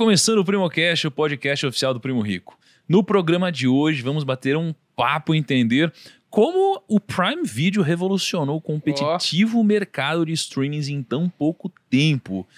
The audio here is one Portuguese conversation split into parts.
começando o Primocast, o podcast oficial do Primo Rico. No programa de hoje, vamos bater um papo e entender como o Prime Video revolucionou o competitivo oh. mercado de streamings em tão pouco tempo.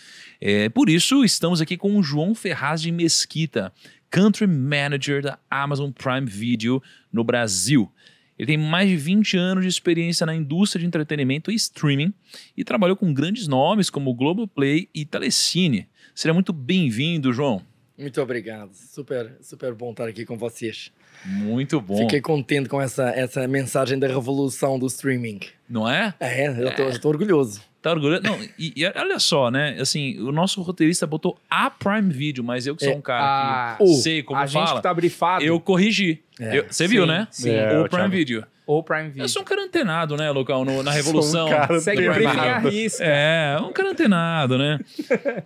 É, por isso, estamos aqui com o João Ferraz de Mesquita, Country Manager da Amazon Prime Video no Brasil. Ele tem mais de 20 anos de experiência na indústria de entretenimento e streaming e trabalhou com grandes nomes como Globoplay e Telecine. Seja muito bem-vindo, João. Muito obrigado. Super, super bom estar aqui com vocês. Muito bom. Fiquei contente com essa, essa mensagem da revolução do streaming. Não é? É, eu é. estou orgulhoso. Tá orgulhoso? Não, e, e, olha só, né? Assim, o nosso roteirista botou a Prime Video, mas eu que sou é. um cara a, que ah, sei como a fala. A gente que tá brifado. Eu corrigi. É, eu, você sim, viu, né? Sim. o é, Prime Video ou Prime Video. Eu sou um cara antenado, né, Lucão, no, na revolução. Sou um cara Segue a risca. É, um cara antenado, né?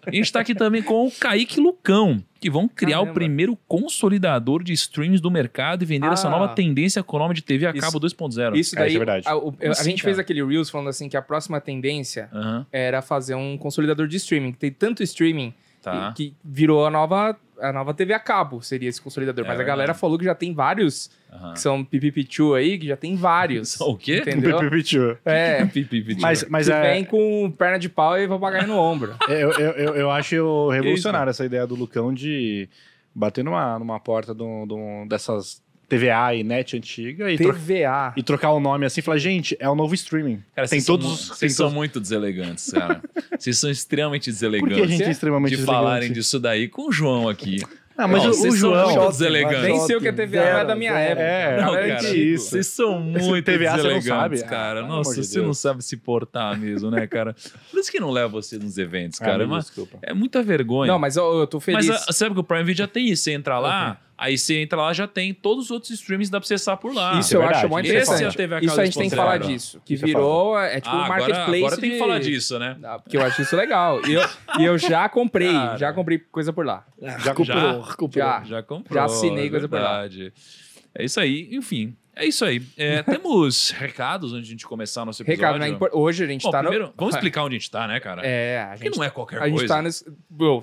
a gente tá aqui também com o Kaique Lucão, que vão criar Caramba. o primeiro consolidador de streams do mercado e vender ah. essa nova tendência com o nome de TV a cabo 2.0. Isso daí, é, isso é verdade. A, o, a, a gente fez aquele Reels falando assim que a próxima tendência uhum. era fazer um consolidador de streaming. Tem tanto streaming Tá. Que, virou a nova, a nova TV a cabo, seria esse consolidador. É Mas a galera falou que já tem vários, uhum. que são Pipipichu aí, que já tem vários. o quê? Entendeu? Pipipichu. É, é Pipipichu. Mas, mas que é... vem com perna de pau e papagaio no ombro. eu, eu, eu, eu, acho revolucionário essa ideia do Lucão de bater numa, numa porta do do de um dessas TVA e NET antiga. E TVA. e trocar o nome assim e falar, gente, é o novo streaming. Cara, tem todos são, Vocês são muito deselegantes, cara. vocês são extremamente deselegantes. Por que a gente é, é extremamente De deselegante? falarem disso daí com o João aqui. Ah, mas não, o, o João. São muito deselegante. Nem sei o que é TVA, zero, é da minha época. É, não, é cara, tipo, isso. Vocês são muito TVA, deselegantes, sabe. Ah, cara. Ah, Nossa, você Deus. não sabe se portar mesmo, né, cara? Por isso que não leva você nos eventos, ah, cara. Ah, é, desculpa. é muita vergonha. Não, mas eu, eu tô feliz. Mas ah, a, sabe que o Prime Video já tem isso. Você entra lá. Okay Aí você entra lá, já tem todos os outros streams, dá pra acessar por lá. Isso é eu verdade. acho muito interessante. Esse é a TV isso a gente tem que falar disso. Que é virou, é tipo ah, um marketplace. Agora, agora de... tem que falar disso, né? Ah, porque eu acho isso legal. E eu, e eu já comprei, Cara. já comprei coisa por lá. Já, comprou, já, comprou. Já, já comprou. Já assinei é coisa por lá. É isso aí, enfim. É isso aí. É, temos recados antes de a gente começar nosso episódio. Recado, né? Hoje a gente Bom, tá primeiro, no. vamos explicar onde a gente tá, né, cara? É, a não é tá- qualquer a coisa. gente tá nesse.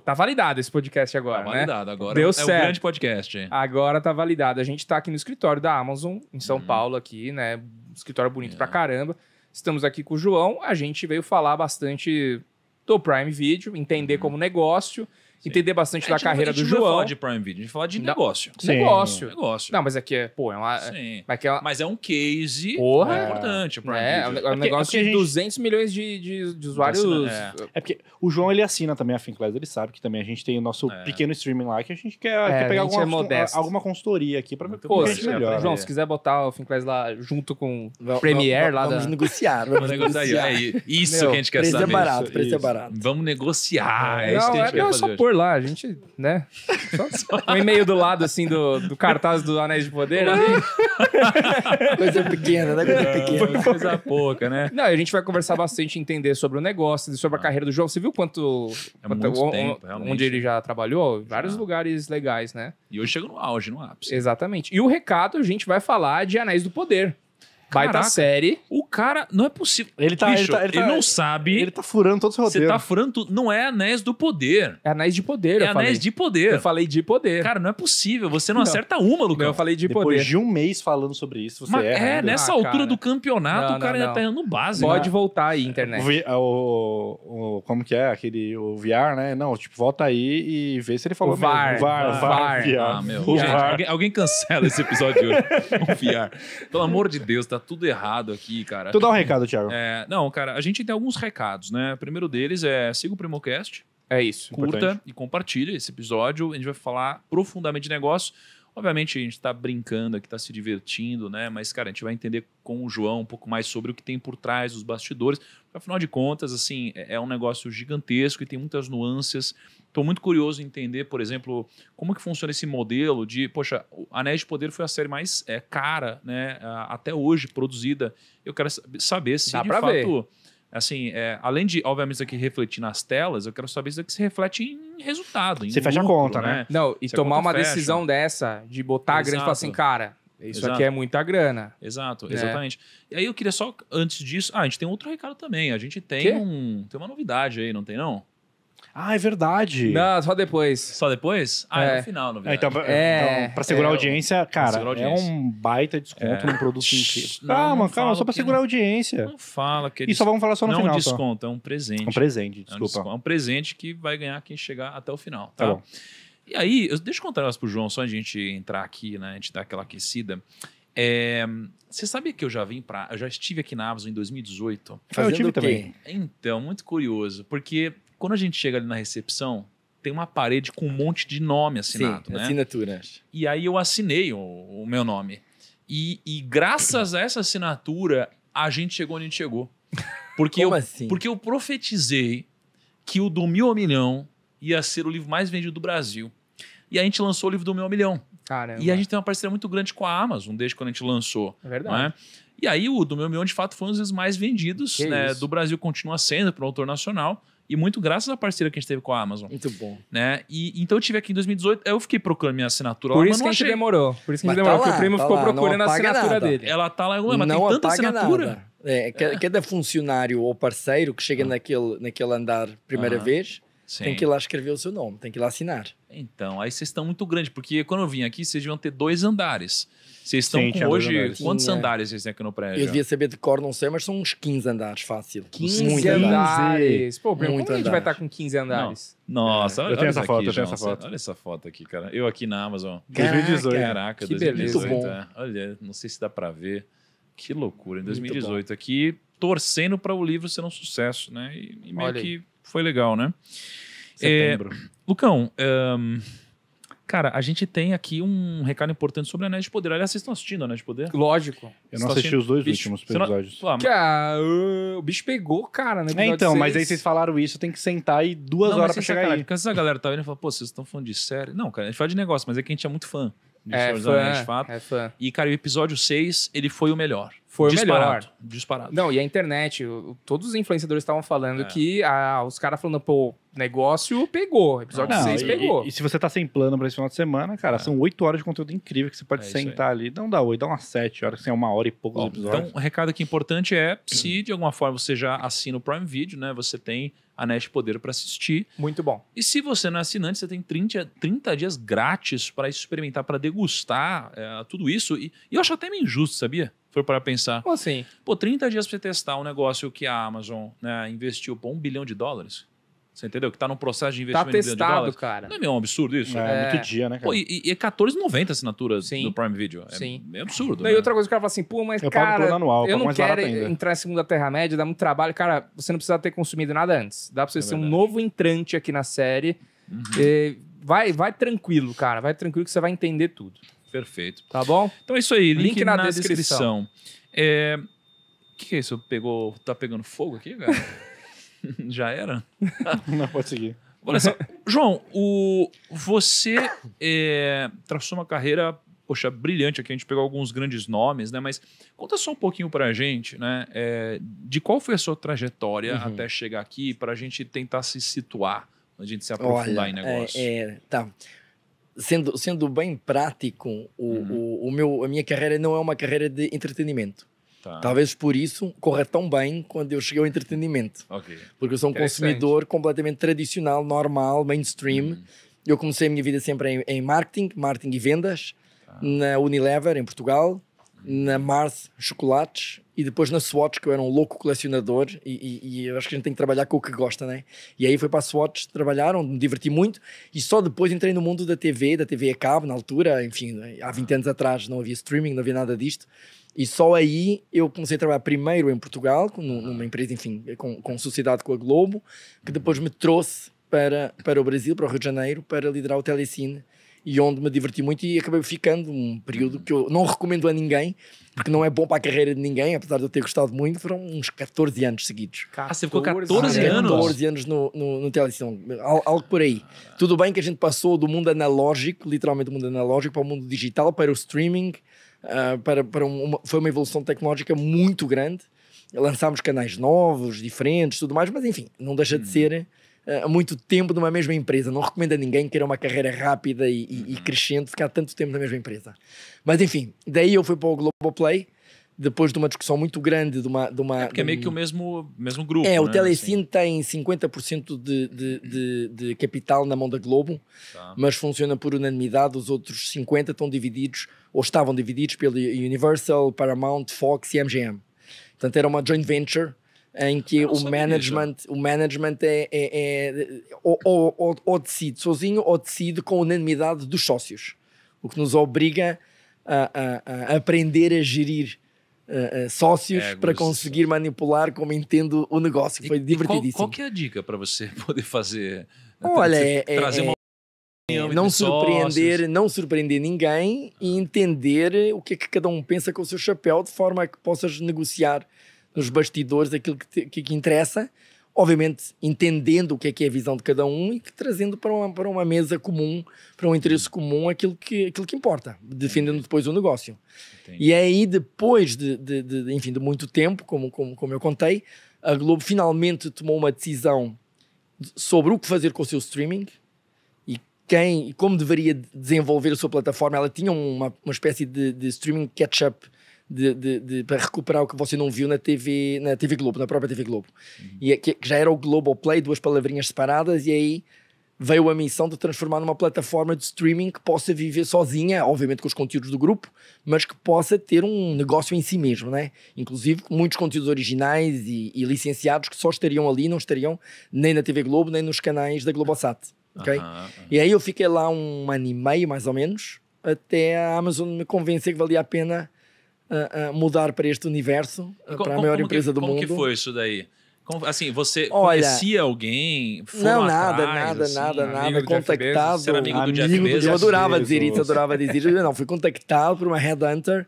tá validado esse podcast agora. Tá né? validado agora. Deu é um grande podcast. hein? Agora tá validado. A gente tá aqui no escritório da Amazon, em São uhum. Paulo, aqui, né? Um Escritório bonito pra é. caramba. Estamos aqui com o João. A gente veio falar bastante do Prime Video, entender uhum. como negócio entender bastante da carreira não, do João. Não de Prime Video, a gente falar de negócio. Sim. Negócio. Negócio. Não, mas aqui é, pô, é uma. Sim. Mas, é mas é um case Porra, é. importante. Prime é, Video. é um é é negócio é de gente... 200 milhões de, de, de tá usuários. Assina, é. é. porque o João ele assina também a Finclass, ele sabe que também a gente tem o nosso pequeno streaming lá que a gente quer, quer pegar alguma, alguma consultoria aqui pra ver pô, se melhor. João, se quiser botar o Finclass lá junto com o Premiere lá. Vamos negociar. Vamos negociar. Isso que a gente quer saber. Preço é barato, preço é barato. Vamos negociar. É isso que a gente quer fazer lá, a gente, né? Só um e-mail do lado, assim, do, do cartaz do Anéis de Poder. Né? coisa pequena, né? Coisa pequena. Coisa pouca, né? Não, a gente vai conversar bastante, entender sobre o negócio, sobre a ah. carreira do João Você viu quanto... É quanto o, tempo, onde ele já trabalhou? Vários já. lugares legais, né? E hoje chega no auge, no ápice. Exatamente. E o recado, a gente vai falar de Anéis do Poder. Caraca, Baita série. O cara, não é possível. Ele tá. Bicho, ele, tá, ele, ele tá não sabe. Ele tá furando todos os seu Você tá furando tudo. Não é anéis do poder. É anéis de poder, É eu anéis falei. de poder. Eu falei de poder. Cara, não é possível. Você não, não. acerta uma, Luca Eu falei de Depois poder. Depois de um mês falando sobre isso, você Mas erra. É, né? nessa ah, altura do campeonato, não, o cara não, ainda é tá errando base. Pode né? voltar aí, internet. O, é, o, o, como que é? Aquele. O VR, né? Não, tipo, volta aí e vê se ele falou. O VAR. Mesmo. VAR, VAR, VAR, VAR. Ah, meu. Gente, alguém, alguém, cancela esse episódio de hoje. o VR. Pelo amor de Deus, tá tudo errado aqui, cara. Tu dá um recado, Thiago. É, não, cara, a gente tem alguns recados, né? O primeiro deles é siga o Primocast. É isso. Curta importante. e compartilha esse episódio. A gente vai falar profundamente de negócio. Obviamente a gente está brincando aqui, está se divertindo, né? Mas, cara, a gente vai entender com o João um pouco mais sobre o que tem por trás dos bastidores. Afinal de contas, assim, é, é um negócio gigantesco e tem muitas nuances Estou muito curioso em entender, por exemplo, como que funciona esse modelo de, poxa, Anéis de Poder foi a série mais é, cara, né, até hoje produzida. Eu quero saber se Dá de fato, ver. assim, é, além de obviamente isso aqui refletir nas telas, eu quero saber se isso aqui se reflete em resultado. Em Você lucro, fecha a conta, né? né? Não, e se tomar uma fecha. decisão dessa de botar Exato. a grana e falar assim, cara, isso Exato. aqui é muita grana. Exato, né? exatamente. E aí eu queria só, antes disso. Ah, a gente tem outro recado também. A gente tem, um, tem uma novidade aí, não tem não? Ah, é verdade. Não, só depois. Só depois? Ah, é, no é. final, na verdade. É, então, é, então, pra segurar a é. audiência, cara, segurar audiência. é um baita desconto é. num produto em Não, calma, não calma, só pra segurar a audiência. Não fala que eles... E só vamos falar só no não final. Não é um tá? desconto, só. é um presente. Um presente, desculpa. É um, desconto, é um presente que vai ganhar quem chegar até o final, tá? tá bom. E aí, eu, deixa eu contar elas pro João, só a gente entrar aqui, né? A gente dar aquela aquecida. É, você sabia que eu já vim para, eu já estive aqui na Amazon em 2018. Fazendo eu tive também. Então, muito curioso, porque quando a gente chega ali na recepção, tem uma parede com um monte de nome assinado, Sim, né? assinaturas. E aí eu assinei o, o meu nome. E, e, graças a essa assinatura, a gente chegou onde a gente chegou. Porque, eu, assim? porque eu profetizei que o do Mil Milhão ia ser o livro mais vendido do Brasil. E a gente lançou o livro do Mil Milhão. Caramba. E a gente tem uma parceria muito grande com a Amazon desde quando a gente lançou. É verdade. É? E aí o do Mil Milhão, de fato, foi um dos mais vendidos né, do Brasil. Continua sendo para o autor nacional. E muito graças à parceira que a gente teve com a Amazon. Muito bom. Né? E, então eu tive aqui em 2018, eu fiquei procurando minha assinatura. Por isso que a gente achei. demorou. Por isso que a gente tá demorou, lá, porque o primo tá ficou lá, procurando a assinatura nada. dele. Ela tá lá, mas não tem tanta assinatura. Nada. É, cada é. é funcionário ou parceiro que chega ah. naquele, naquele andar primeira ah. vez, Sim. tem que ir lá escrever o seu nome, tem que ir lá assinar. Então, aí vocês estão muito grande, porque quando eu vim aqui, vocês deviam ter dois andares. Vocês estão Sim, com hoje. Quantos é. andares vocês têm aqui no prédio? Eu devia saber de cor, não sei, mas são uns 15 andares fácil. 15 Muito andares. Pô, Bruno, como a gente vai estar com 15 andares? Não. Nossa, é. olha, eu tenho essa aqui, foto, tenho essa foto. Olha essa foto aqui, cara. Eu aqui na Amazon. Caraca, 2018. Né? Caraca, que 2018. Beleza. É. Olha, não sei se dá para ver. Que loucura, em 2018 aqui, torcendo para o livro ser um sucesso, né? E, e meio que foi legal, né? Setembro. É, Lucão, um, Cara, a gente tem aqui um recado importante sobre Anéis de Poder. Aliás, vocês estão assistindo Anéis de Poder? Lógico. Eu não assisti os dois bicho, últimos episódios. Não... Ah, mas... o bicho pegou, cara, né? então, mas aí vocês falaram isso, tem que sentar e duas não, horas pra chegar cara, aí. Porque essa galera tá vendo e fala, pô, vocês estão falando de série. Não, cara, a gente fala de negócio, mas é que a gente é muito fã. De é, fã, de fato. É fã. E, cara, o episódio 6, ele foi o melhor. Foi disparado, melhor. Disparado. Não, e a internet, todos os influenciadores estavam falando é. que ah, os caras falando, pô, negócio pegou, episódio não, 6 e, pegou. E, e, se você tá sem plano pra esse final de semana, cara, é. são 8 horas de conteúdo incrível que você pode é sentar ali. Não dá 8, dá umas 7 horas, que assim, é uma hora e pouco Bom, episódios. Então, o um recado aqui importante é, se de alguma forma você já assina o Prime Video, né, você tem a Nest Poder para assistir. Muito bom. E se você não é assinante, você tem 30, 30 dias grátis para experimentar, para degustar é, tudo isso. E, e eu acho até meio injusto, sabia? for para pensar. Como assim? Pô, 30 dias para você testar um negócio que a Amazon né, investiu por um bilhão de dólares. Você entendeu? Que tá num processo de tá investimento tá testado, de dólares cara. Não é meio um absurdo isso? É, é muito dia, né, cara? Pô, e, e é 14,90 assinatura do Prime Video. É Sim. meio absurdo. Não, né? E outra coisa, o cara fala assim, pô, mas eu cara, anual, eu, não quero entrar em segunda Terra-média, dá muito trabalho. Cara, você não precisa ter consumido nada antes. Dá pra você é ser verdade. um novo entrante aqui na série. Uhum. E vai, vai tranquilo, cara. Vai tranquilo que você vai entender tudo. Perfeito. Tá bom? Então é isso aí. Link, link na, na, descrição. descrição. É... O que, que é isso? Pegou... Tá pegando fogo aqui, cara? Já era? Não, pode seguir. Olha só, João, o, você é, traçou uma carreira, poxa, brilhante aqui. A gente pegou alguns grandes nomes, né? Mas conta só um pouquinho pra gente, né? É, de qual foi a sua trajetória uhum. até chegar aqui, pra gente tentar se situar, a gente se aprofundar Olha, em negócio. É, é, tá sendo, sendo bem prático, o, uhum. o, o, meu, a minha carreira não é uma carreira de entretenimento. Tá. Talvez por isso corra tão bem quando eu cheguei ao entretenimento. Okay. Porque eu sou um consumidor completamente tradicional, normal, mainstream. Uhum. Eu comecei a minha vida sempre em, em marketing, marketing e vendas, tá. na Unilever, em Portugal, uhum. na Mars Chocolates, e depois na Swatch, que eu era um louco colecionador, e, e, e, eu acho que a gente tem que trabalhar com o que gosta, né? E aí foi para a Swatch trabalhar, onde me diverti muito, e só depois entrei no mundo da TV, da TV a cabo, na altura, enfim, há 20 anos atrás não havia streaming, não havia nada disto. E só aí eu comecei a trabalhar primeiro em Portugal, numa empresa, enfim, com, com sociedade com a Globo, que depois me trouxe para, para o Brasil, para o Rio de Janeiro, para liderar o Telecine e onde me diverti muito e acabei ficando um período que eu não recomendo a ninguém, porque não é bom para a carreira de ninguém, apesar de eu ter gostado muito, foram uns 14 anos seguidos. Ah, você ficou 14 ah, é, anos? 14 anos no, no, no televisão, algo por aí. Tudo bem que a gente passou do mundo analógico, literalmente do mundo analógico, para o mundo digital, para o streaming, uh, para, para uma, foi uma evolução tecnológica muito grande. Lançámos canais novos, diferentes, tudo mais, mas enfim, não deixa de hum. ser eh, há muito tempo numa mesma empresa. Não recomendo a ninguém queira uma carreira rápida e, e, e uhum. crescente ficar tanto tempo na mesma empresa. Mas enfim, daí eu fui para o Globoplay, depois de uma discussão muito grande de uma... De uma é porque é meio que o mesmo, mesmo grupo, É, né? o Telecine assim. tem 50% de, de, de, de, capital na mão da Globo, tá. mas funciona por unanimidade, os outros 50 estão divididos, ou estavam divididos pelo Universal, Paramount, Fox e MGM. Portanto, era uma joint venture em que o management, o management é, é, é ou, ou, ou, decide sozinho ou decide com unanimidade dos sócios, o que nos obriga a, a, a aprender a gerir Uh, uh, sócios é, para conseguir manipular como entendo o negócio. E, Foi divertidíssimo. Qual, qual, que é a dica para você poder fazer? Eh, Olha, é, é, trazer é, uma é, não surpreender, não surpreender ninguém e entender o que é que cada um pensa com o seu chapéu de forma que possas negociar nos bastidores aquilo que, que, que, interessa, obviamente entendendo o que é que é a visão de cada um e que, trazendo para uma, para uma mesa comum, para um interesse comum, aquilo que, aquilo que importa, defendendo depois o negócio. Entendi. E é aí, depois de, de, de, enfim, de muito tempo, como, como, como eu contei, a Globo finalmente tomou uma decisão sobre o que fazer com o seu streaming e quem, como deveria desenvolver a sua plataforma. Ela tinha uma, uma espécie de, de streaming catch-up de, de, de, para recuperar o que você não viu na TV, na TV Globo, na própria TV Globo. Uhum. E é que, que já era o Global Play, duas palavrinhas separadas, e aí veio a missão de transformar numa plataforma de streaming que possa viver sozinha, obviamente com os conteúdos do grupo, mas que possa ter um negócio em si mesmo, né? Inclusive muitos conteúdos originais e, e licenciados que só estariam ali, não estariam nem na TV Globo, nem nos canais da Globosat, ok? E aí eu fiquei lá um ano e meio, mais ou menos, até a Amazon me convencer que valia a pena uh, mudar para este universo, como, para a maior empresa que, do como mundo. Como que foi isso daí? Como, assim, você Olha, conhecia alguém? Não, nada, atrás, nada, assim, nada, nada. Contactado. Você era amigo do Jeff Bezos? Eu adorava dizer isso, adorava dizer Não, fui contactado por uma headhunter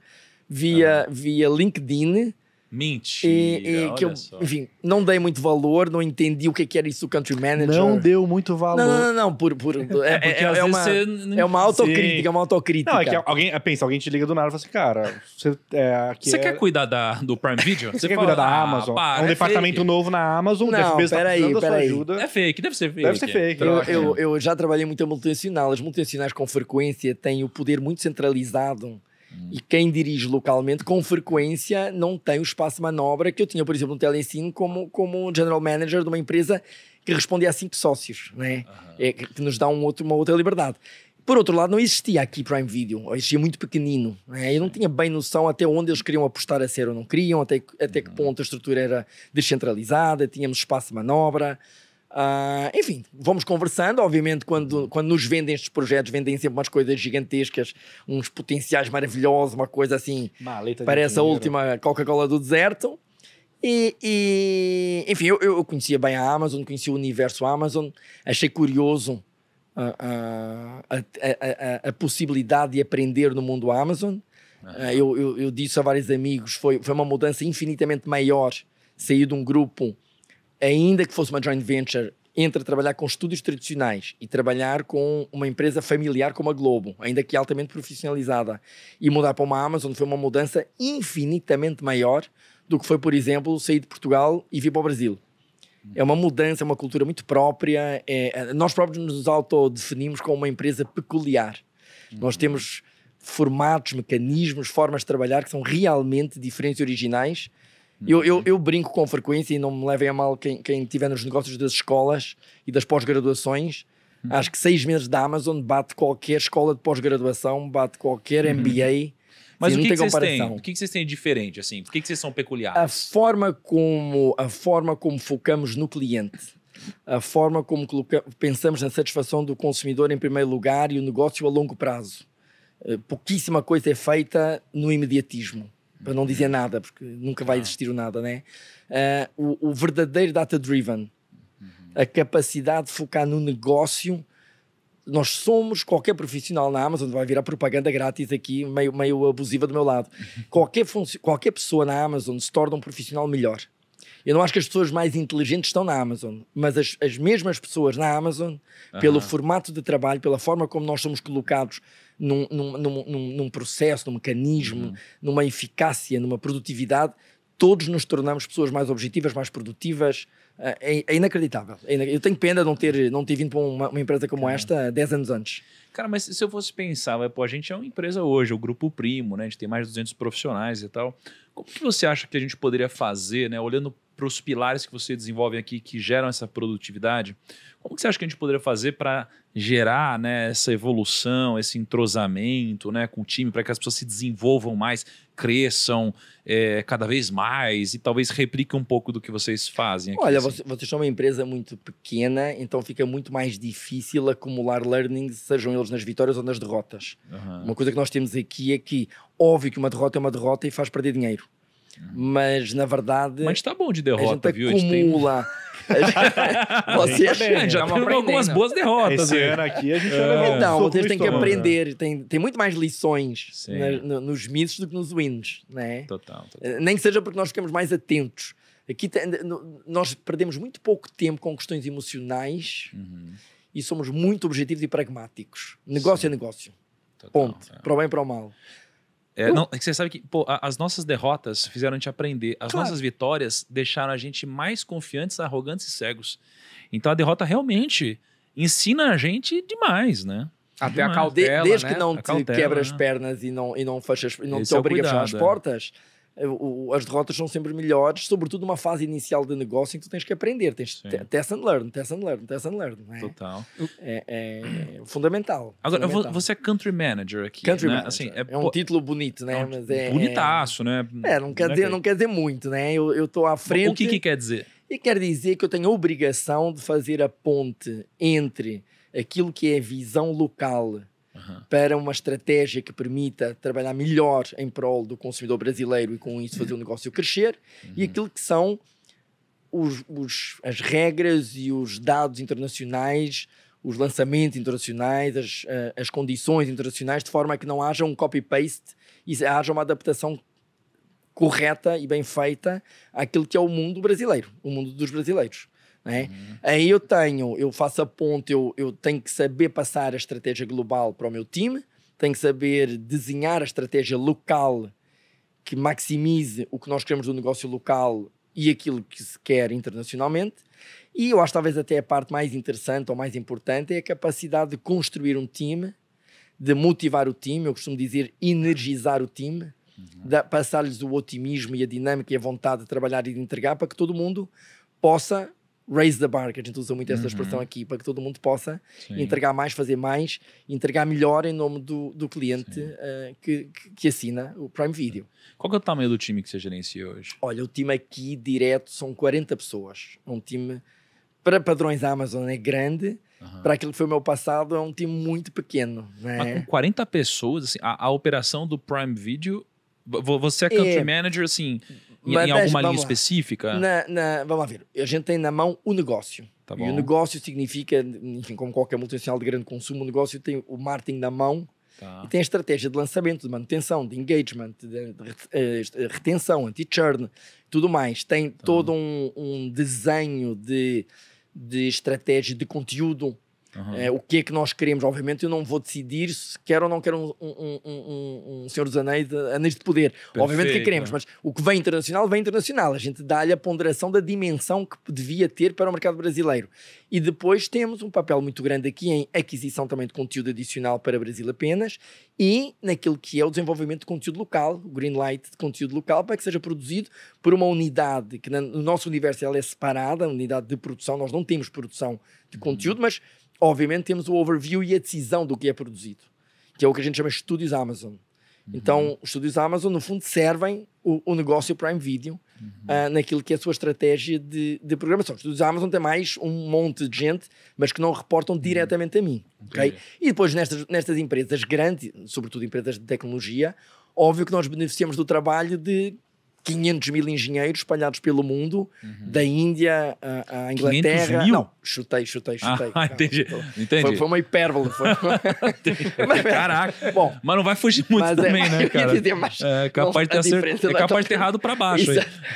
via, ah. via LinkedIn. Mentira. E, e que eu, enfim, não dei muito valor, não entendi o que, era isso, country manager. Não deu muito valor. Não, não, não, por, por, é, é, é, é uma, você... é uma autocrítica, é uma autocrítica. Não, é que alguém, é, pensa, alguém te liga do nada e fala assim, cara, você, é, você é quer cuidar da, do Prime Video? Você, você quer cuidar da ah, Amazon? Ah, um departamento fake. novo na Amazon, não, o peraí, tá peraí. ajuda. É fake, deve ser fake. Deve ser fake. Eu, eu, eu já trabalhei muito em multinacional, as multinacionais com frequência têm o poder muito centralizado Hum. E quem dirige localmente, com frequência, não tem o espaço de manobra que eu tinha, por exemplo, no Telecine, como, como general manager de uma empresa que respondia a cinco sócios, né? Uhum. É, que nos dá um outro, uma outra liberdade. Por outro lado, não existia aqui Prime Video, existia muito pequenino. Né? Eu não tinha bem noção até onde eles queriam apostar a ser ou não queriam, até, até que uhum. ponto a estrutura era descentralizada, tínhamos espaço de manobra. Uh, enfim, vamos conversando. Obviamente, quando, quando nos vendem estes projetos, vendem sempre umas coisas gigantescas, uns potenciais maravilhosos, uma coisa assim. Maleta parece a última Coca-Cola do deserto. E, e enfim, eu, eu, conhecia bem a Amazon, conhecia o universo Amazon, achei curioso ah, ah, a, a, a, a possibilidade de aprender no mundo Amazon. Eu, eu, eu, disse a vários amigos, foi, foi uma mudança infinitamente maior sair de um grupo ainda que fosse uma joint venture, entre trabalhar com estúdios tradicionais e trabalhar com uma empresa familiar como a Globo, ainda que altamente profissionalizada, e mudar para uma Amazon foi uma mudança infinitamente maior do que foi, por exemplo, sair de Portugal e vir para o Brasil. É uma mudança, é uma cultura muito própria. É, é nós próprios nos autodefinimos como uma empresa peculiar. Uhum. Nós temos formatos, mecanismos, formas de trabalhar que são realmente diferentes e originais eu, eu, uhum. eu, brinco com frequência e não me levem a mal quem, quem estiver nos negócios das escolas e das pós-graduações. Uhum. Acho que seis meses da Amazon bate qualquer escola de pós-graduação, bate qualquer uhum. MBA. Mas Sim, o que, que vocês têm? O que, vocês têm de diferente assim? Por que, que vocês são peculiares? A forma como a forma como focamos no cliente, a forma como coloca, pensamos na satisfação do consumidor em primeiro lugar e o negócio a longo prazo. Eh, pouquíssima coisa é feita no imediatismo para não dizer nada, porque nunca vai ah. existir o nada, né? Uh, o, o, verdadeiro data-driven, uhum. a capacidade de focar no negócio. Nós somos, qualquer profissional na Amazon, vai virar propaganda grátis aqui, meio, meio abusiva do meu lado. Qualquer, qualquer pessoa na Amazon se torna um profissional melhor. Eu não acho que as pessoas mais inteligentes estão na Amazon, mas as, as mesmas pessoas na Amazon, pelo formato de trabalho, pela forma como nós somos colocados num, num, num, num processo, num mecanismo, uhum. numa eficácia, numa produtividade, todos nos tornamos pessoas mais objetivas, mais produtivas. Ah, é, é inacreditável. É eu tenho pena de não ter, não ter vindo para uma, uma empresa como esta 10 anos antes. Cara, mas se eu fosse pensar, pô, a gente é uma empresa hoje, é o Grupo Primo, né? A gente tem mais de 200 profissionais e tal. Como que você acha que a gente poderia fazer, né? Olhando para os pilares que você desenvolve aqui que geram essa produtividade, como que você acha que a gente poderia fazer para gerar né, essa evolução, esse entrosamento né, com o time, para que as pessoas se desenvolvam mais, cresçam é, cada vez mais e talvez repliquem um pouco do que vocês fazem? Aqui, Olha, assim. você, vocês são uma empresa muito pequena, então fica muito mais difícil acumular learnings, sejam eles nas vitórias ou nas derrotas. Uhum. Uma coisa que nós temos aqui é que, óbvio que uma derrota é uma derrota e faz perder dinheiro. Mas, na verdade. Mas tá bom de derrota, a gente viu? Acumula. A gente tem... Você acha? Tá já algumas boas derrotas. Esse ano aqui a gente é. Então, vocês têm que né? aprender. Né? Tem, tem muito mais lições na, nos misses do que nos wins, né? Total, total. Eh, nem que seja porque nós ficamos mais atentos. Aqui nós perdemos muito pouco tempo com questões emocionais uhum. e somos muito objetivos e pragmáticos. Negócio é Sim. é negócio. Total, Ponto. É. Para o bem e para o mal. É, não, é você sabe que pô, as nossas derrotas fizeram a gente aprender, as claro. nossas vitórias deixaram a gente mais confiantes, arrogantes e cegos. Então a derrota realmente ensina a gente demais, né? Até demais. a cautela, desde né? que não te quebra né? as pernas e não, e não, fechas, e não Esse te é obriga é a fechar as é. portas, é as derrotas são sempre melhores, sobretudo numa fase inicial de negócio em que tu tens que aprender, tens Sim. test and learn, test and learn, test and learn. É? Total. É, é, fundamental. Agora, fundamental. você é country manager aqui. Country né? manager. Assim, é, é um título bonito, né? É um Mas é, bonitaço, né? É, não quer, é dizer, não quer dizer muito, né? Eu, estou à frente. O que, que quer dizer? E quer dizer que eu tenho a obrigação de fazer a ponte entre aquilo que é visão local uhum. para uma estratégia que permita trabalhar melhor em prol do consumidor brasileiro e com isso fazer o negócio crescer, uhum. e aquilo que são os, os, as regras e os dados internacionais, os lançamentos internacionais, as, eh, as condições internacionais, de forma a que não haja um copy-paste e haja uma adaptação correta e bem feita àquilo que é o mundo brasileiro, o mundo dos brasileiros. Né? Uhum. Aí eu tenho, eu faço a ponte, eu, eu tenho que saber passar a estratégia global para o meu time, tenho que saber desenhar a estratégia local que maximize o que nós queremos do negócio local e aquilo que se quer internacionalmente. E eu acho talvez até a parte mais interessante ou mais importante é a capacidade de construir um time, de motivar o time, eu costumo dizer energizar o time, uhum. passar-lhes o otimismo e a dinâmica e a vontade de trabalhar e de entregar para que todo mundo possa raise the bar, que a gente usa muito essa uhum. expressão aqui, para que todo mundo possa Sim. entregar mais, fazer mais, entregar melhor em nome do, do cliente uh, que, que, assina o Prime Video. Qual é o tamanho do time que você gerencia hoje? Olha, o time aqui direto são 40 pessoas. É um time, para padrões Amazon, é grande. Uhum. Para aquilo que foi o meu passado, é um time muito pequeno. Né? Mas é? com 40 pessoas, assim, a, a operação do Prime Video você é country é, manager, assim, mas em alguma linha específica? Na, na, vamos ver. A gente tem na mão o negócio. Tá e o negócio significa, enfim, como qualquer multinacional de grande consumo, o negócio tem o marketing na mão tá. e tem a estratégia de lançamento, de manutenção, de engagement, de, de eh, eh, retenção, anti-churn, tudo mais. Tem tá. todo um, um desenho de, de estratégia de conteúdo Uhum. É, o que é que nós queremos? Obviamente, eu não vou decidir se quero ou não quero um, um, um, um Senhor dos Anéis, Anéis de Poder. Perfeito. Obviamente que né? queremos, mas o que vem internacional, vem internacional. A gente dá-lhe a ponderação da dimensão que devia ter para o mercado brasileiro. E depois temos um papel muito grande aqui em aquisição também de conteúdo adicional para Brasil apenas e naquilo que é o desenvolvimento de conteúdo local, o green light de conteúdo local, para que seja produzido por uma unidade que no nosso universo ela é separada, a unidade de produção, nós não temos produção de conteúdo, mas obviamente temos o overview e a decisão do que é produzido, que é o que a gente chama de estúdios Amazon. Uhum. Então, os estúdios Amazon, no fundo, servem o, o negócio Prime Video uhum. uh, naquilo que é a sua estratégia de, de programação. Os estúdios Amazon tem mais um monte de gente, mas que não reportam uhum. diretamente a mim. okay? E depois, nestas, nestas empresas grandes, sobretudo empresas de tecnologia, óbvio que nós beneficiamos do trabalho de 500 mil engenheiros espalhados pelo mundo, uhum. da Índia à, à Inglaterra. Não, chutei, chutei, ah, chutei. Ah, entendi. entendi. Foi, foi uma hipérbole. Foi... mas, Caraca. Bom, mas não vai fugir muito mas é também, é, né, cara? Dizer, mas é capaz, não, de, ter é capaz de ter errado para baixo.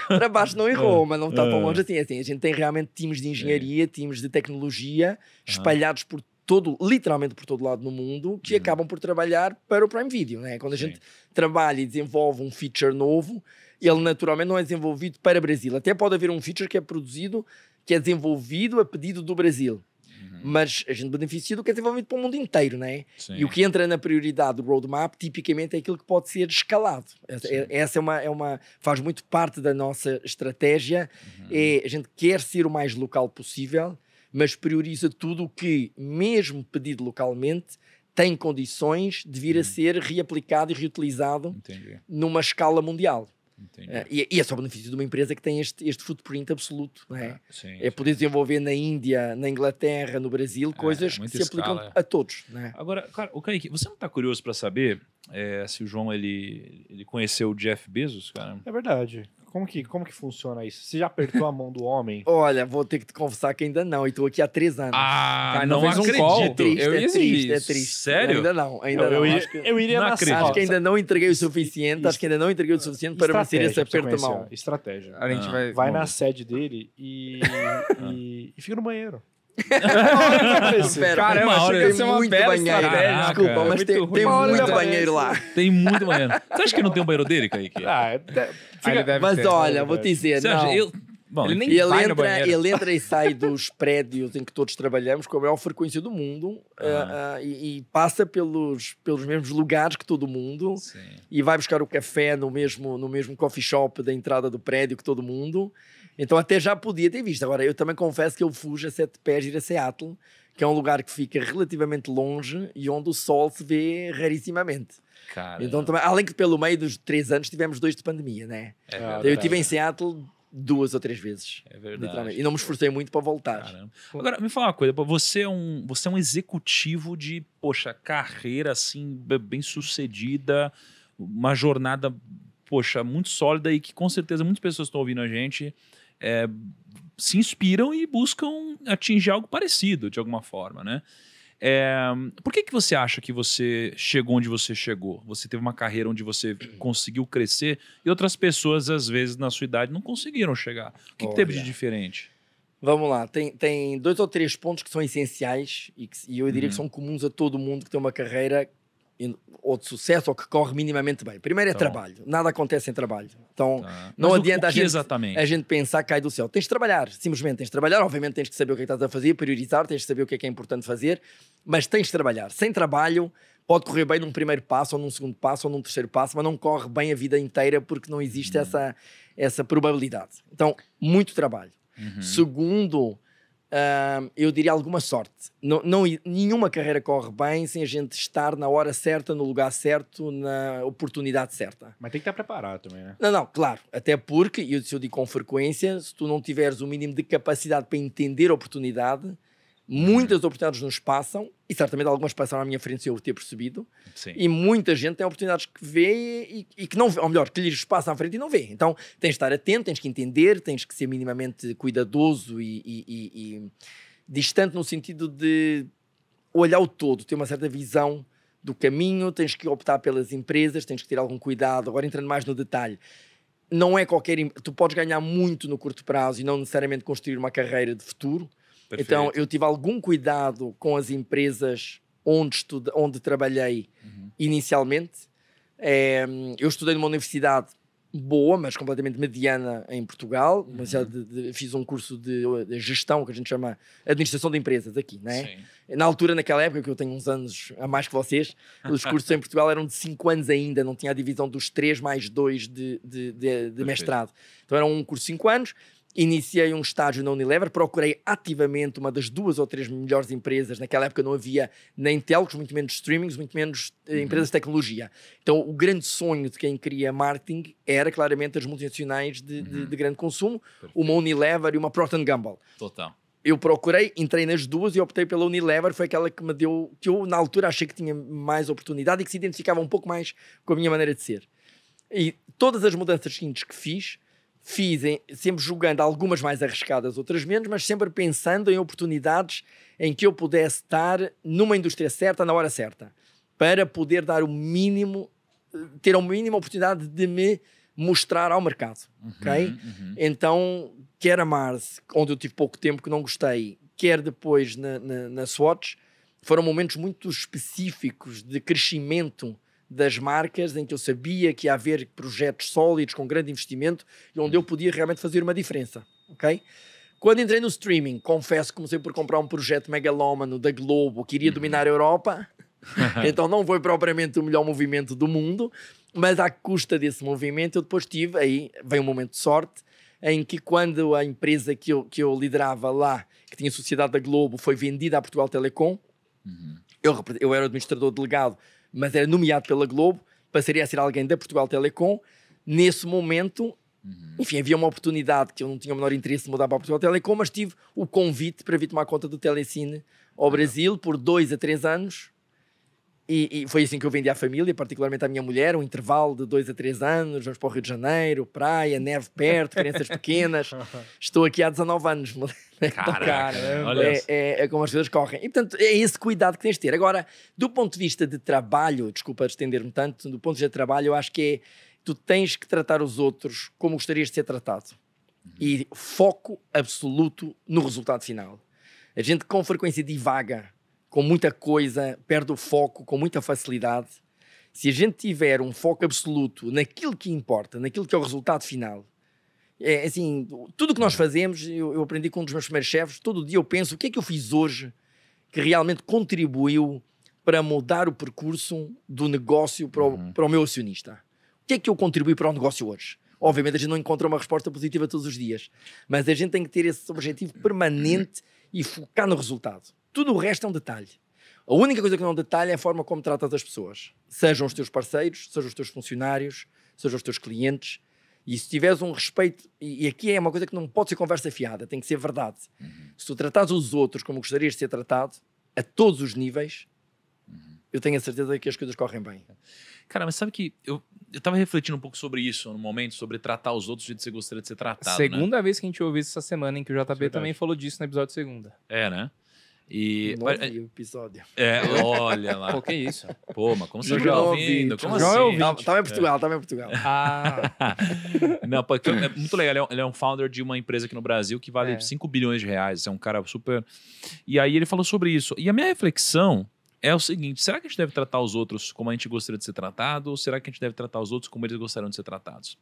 para baixo não errou, é. mas não está tão é. longe assim, assim. A gente tem realmente times de engenharia, times de tecnologia ah. espalhados por todo, literalmente por todo lado no mundo, que uhum. acabam por trabalhar para o Prime Video. Né? Quando a gente trabalha e desenvolve um feature novo, ele naturalmente não é desenvolvido para o Brasil. Até pode haver um feature que é produzido, que é desenvolvido a pedido do Brasil. Uhum. Mas a gente beneficia do que é desenvolvido para o mundo inteiro, não é? Sim. E o que entra na prioridade do roadmap, tipicamente, é aquilo que pode ser escalado. É, Sim. Essa é uma, é uma. faz muito parte da nossa estratégia. Uhum. É, a gente quer ser o mais local possível, mas prioriza tudo o que, mesmo pedido localmente, tem condições de vir a uhum. ser reaplicado e reutilizado Entendi. numa escala mundial. Uh, e, e, é só benefício de uma empresa que tem este, este footprint absoluto, não é? Ah, sim, é poder sim. desenvolver na Índia, na Inglaterra, no Brasil, é, é coisas é, que se aplicam a todos. Não é? Agora, cara, o Kaique, você não está curioso para saber é, se o João ele, ele conheceu o Jeff Bezos, cara? É verdade. Como que, como que funciona isso? Você já apertou a mão do homem? Olha, vou ter que te confessar que ainda não. E tô aqui há três anos. Ah, Cara, tá, não, não acredito. Um call. É triste, eu é triste, é, é triste. Sério? Ainda não, ainda eu, não. Eu, acho que, eu iria na crise. Acho que ainda não entreguei o suficiente. Acho que ainda não entreguei o suficiente para vencer esse aperto mão. Estratégia. A gente ah, vai... vai na sede dele e, ah. e, e fica no banheiro. Pera, uma hora chega uma bela banheiro. Caraca, Desculpa, mas tem, ruim. tem muito banheiro lá. Tem muito banheiro. Você acha que não tem um banheiro dele, Kaique? Ah, é, deve mas ter, olha, vou te dizer, Você não. eu... Bom, ele, ele entra, ele entra e sai dos prédios em que todos trabalhamos com é a maior frequência do mundo ah. uh, uh, e, e, passa pelos, pelos mesmos lugares que todo mundo Sim. e vai buscar o café no mesmo, no mesmo coffee shop da entrada do prédio que todo mundo. Então até já podia ter visto. Agora, eu também confesso que eu fujo a sete pés ir a Seattle, que é um lugar que fica relativamente longe e onde o sol se vê rarissimamente. Cara. Então, também, além que pelo meio dos três anos tivemos dois de pandemia, né? É, é. então, eu estive em Seattle duas ou três vezes. É verdade. E não me esforcei muito para voltar. Caramba. Agora, me fala uma coisa, você é um, você é um executivo de, poxa, carreira assim, bem sucedida, uma jornada, poxa, muito sólida e que com certeza muitas pessoas estão ouvindo a gente é, se inspiram e buscam atingir algo parecido de alguma forma, né? É, por que, que você acha que você chegou onde você chegou? Você teve uma carreira onde você conseguiu crescer e outras pessoas, às vezes, na sua idade, não conseguiram chegar. O que, que teve de diferente? Vamos lá, tem, tem dois ou três pontos que são essenciais e, que, e eu diria que uhum. são comuns a todo mundo que tem uma carreira ou de sucesso ou que corre minimamente bem. Primeiro é então, trabalho. Nada acontece em trabalho. Então tá. não Mas adianta o, o a, gente, a gente pensar que cai do céu. Tens de trabalhar, simplesmente tens de trabalhar. Obviamente tens de saber o que, é que estás a fazer, priorizar, tens de saber o que é que é importante fazer, mas tens de trabalhar. Sem trabalho, pode correr bem num primeiro passo, ou num segundo passo, ou num terceiro passo, mas não corre bem a vida inteira porque não existe uhum. essa, essa probabilidade. Então, muito trabalho. Uhum. Segundo, Uh, eu diria alguma sorte. Não, não, nenhuma carreira corre bem sem a gente estar na hora certa, no lugar certo, na oportunidade certa. Mas tem que estar preparado também, né? Não, não, claro. Até porque, e eu, eu digo com frequência, se tu não tiveres o mínimo de capacidade para entender a oportunidade, Muitas oportunidades nos passam, e certamente algumas passaram à minha frente se eu o ter percebido, Sim. e muita gente tem oportunidades que vê e, e, que não vê, ou melhor, que lhes passa à frente e não vê. Então tens de estar atento, tens que entender, tens que ser minimamente cuidadoso e, e, e distante no sentido de olhar o todo, ter uma certa visão do caminho, tens que optar pelas empresas, tens que ter algum cuidado. Agora entrando mais no detalhe não é qualquer. Tu podes ganhar muito no curto prazo e não necessariamente construir uma carreira de futuro, então, Perfeito. Então eu tive algum cuidado com as empresas onde, estude, onde trabalhei uhum. inicialmente. É, eu estudei numa universidade boa, mas completamente mediana em Portugal. Uhum. Mas de, de, fiz um curso de, de, gestão, que a gente chama administração de empresas aqui, não é? Sim. Na altura, naquela época, que eu tenho uns anos a mais que vocês, os cursos em Portugal eram de 5 anos ainda, não tinha a divisão dos 3 mais 2 de, mestrado. Então era um curso de 5 anos Iniciei um estágio na Unilever, procurei ativamente uma das duas ou três melhores empresas. Naquela época não havia nem telcos, muito menos streamings, muito menos eh, uhum. empresas de tecnologia. Então o grande sonho de quem queria marketing era claramente as multinacionais de, uhum. de, de grande consumo, Perfeito. uma Unilever e uma Procter Gamble. Total eu procurei, entrei nas duas e optei pela Unilever, foi aquela que me deu, que eu na altura achei que tinha mais oportunidade e que se identificava um pouco mais com a minha maneira de ser. E todas as mudanças seguintes que fiz fiz, em, sempre jogando algumas mais arriscadas, outras menos, mas sempre pensando em oportunidades em que eu pudesse estar numa indústria certa, na hora certa, para poder dar o mínimo, eh, ter a mínima oportunidade de me mostrar ao mercado, uhum, ok? Uhum. Então, quer a Mars, onde eu tive pouco tempo que não gostei, quer depois na, na, na Swatch, foram momentos muito específicos de crescimento das marcas em que eu sabia que ia haver projetos sólidos com grande investimento e onde eu podia realmente fazer uma diferença, ok? Quando entrei no streaming, confesso que comecei por comprar um projeto megalómano da Globo que iria uhum. dominar a Europa, então não foi propriamente o melhor movimento do mundo, mas à custa desse movimento eu depois tive, aí veio um momento de sorte, em que quando a empresa que eu, que eu liderava lá, que tinha sociedade da Globo, foi vendida à Portugal Telecom, uhum. eu, eu era administrador delegado mas era nomeado pela Globo, passaria a ser alguém da Portugal Telecom. Nesse momento, uhum. enfim, havia uma oportunidade que eu não tinha o menor interesse de mudar para a Portugal Telecom, mas tive o convite para vir tomar conta do Telecine ao Brasil por dois a três anos. E, e, foi assim que eu vendi à família, particularmente à minha mulher, um intervalo de dois a três anos, vamos para o Rio de Janeiro, praia, neve perto, crianças pequenas. Estou aqui há 19 anos. Cara, cara olha é, é, é, como as coisas correm. E portanto, é esse cuidado que tens de ter. Agora, do ponto de vista de trabalho, desculpa estender-me tanto, do ponto de vista de trabalho, eu acho que é, tu tens que tratar os outros como gostarias de ser tratado. Uhum. E foco absoluto no resultado final. A gente com frequência divaga com muita coisa, perde o foco com muita facilidade. Se a gente tiver um foco absoluto naquilo que importa, naquilo que é o resultado final, é, é assim, tudo o que nós fazemos, eu, eu, aprendi com um dos meus primeiros chefes, todo dia eu penso o que é que eu fiz hoje que realmente contribuiu para mudar o percurso do negócio para o, uhum. para o meu acionista. O que é que eu contribuí para o negócio hoje? Obviamente a gente não encontra uma resposta positiva todos os dias, mas a gente tem que ter esse objetivo permanente e focar no resultado. Tudo o resto é um detalhe. A única coisa que não é um detalhe é a forma como tratas as pessoas. Sejam os teus parceiros, sejam os teus funcionários, sejam os teus clientes. E se tiveres um respeito, e aqui é uma coisa que não pode ser conversa fiada, tem que ser verdade. Uhum. Se tu tratares os outros como gostarias de ser tratado, a todos os níveis, uhum. eu tenho a certeza que as coisas correm bem. Cara, mas sabe que eu, eu refletindo um pouco sobre isso no momento, sobre tratar os outros do jeito que você gostaria de ser tratado. Né? Segunda né? vez que a gente ouviu isso essa semana, em que o JB é também falou disso no episódio segunda. É, né? E mas, é episódio. É, olha lá. Pô, que isso? Pô, mas como você já tá ouvindo? Como já assim? Tava, em Portugal, é. tava em Portugal. Ah. Não, porque é, é muito legal. Ele é, um, ele é, um, founder de uma empresa aqui no Brasil que vale é. 5 bilhões de reais. É um cara super. E aí ele falou sobre isso. E a minha reflexão é o seguinte: será que a gente deve tratar os outros como a gente gostaria de ser tratado? Ou será que a gente deve tratar os outros como eles gostariam de ser tratados?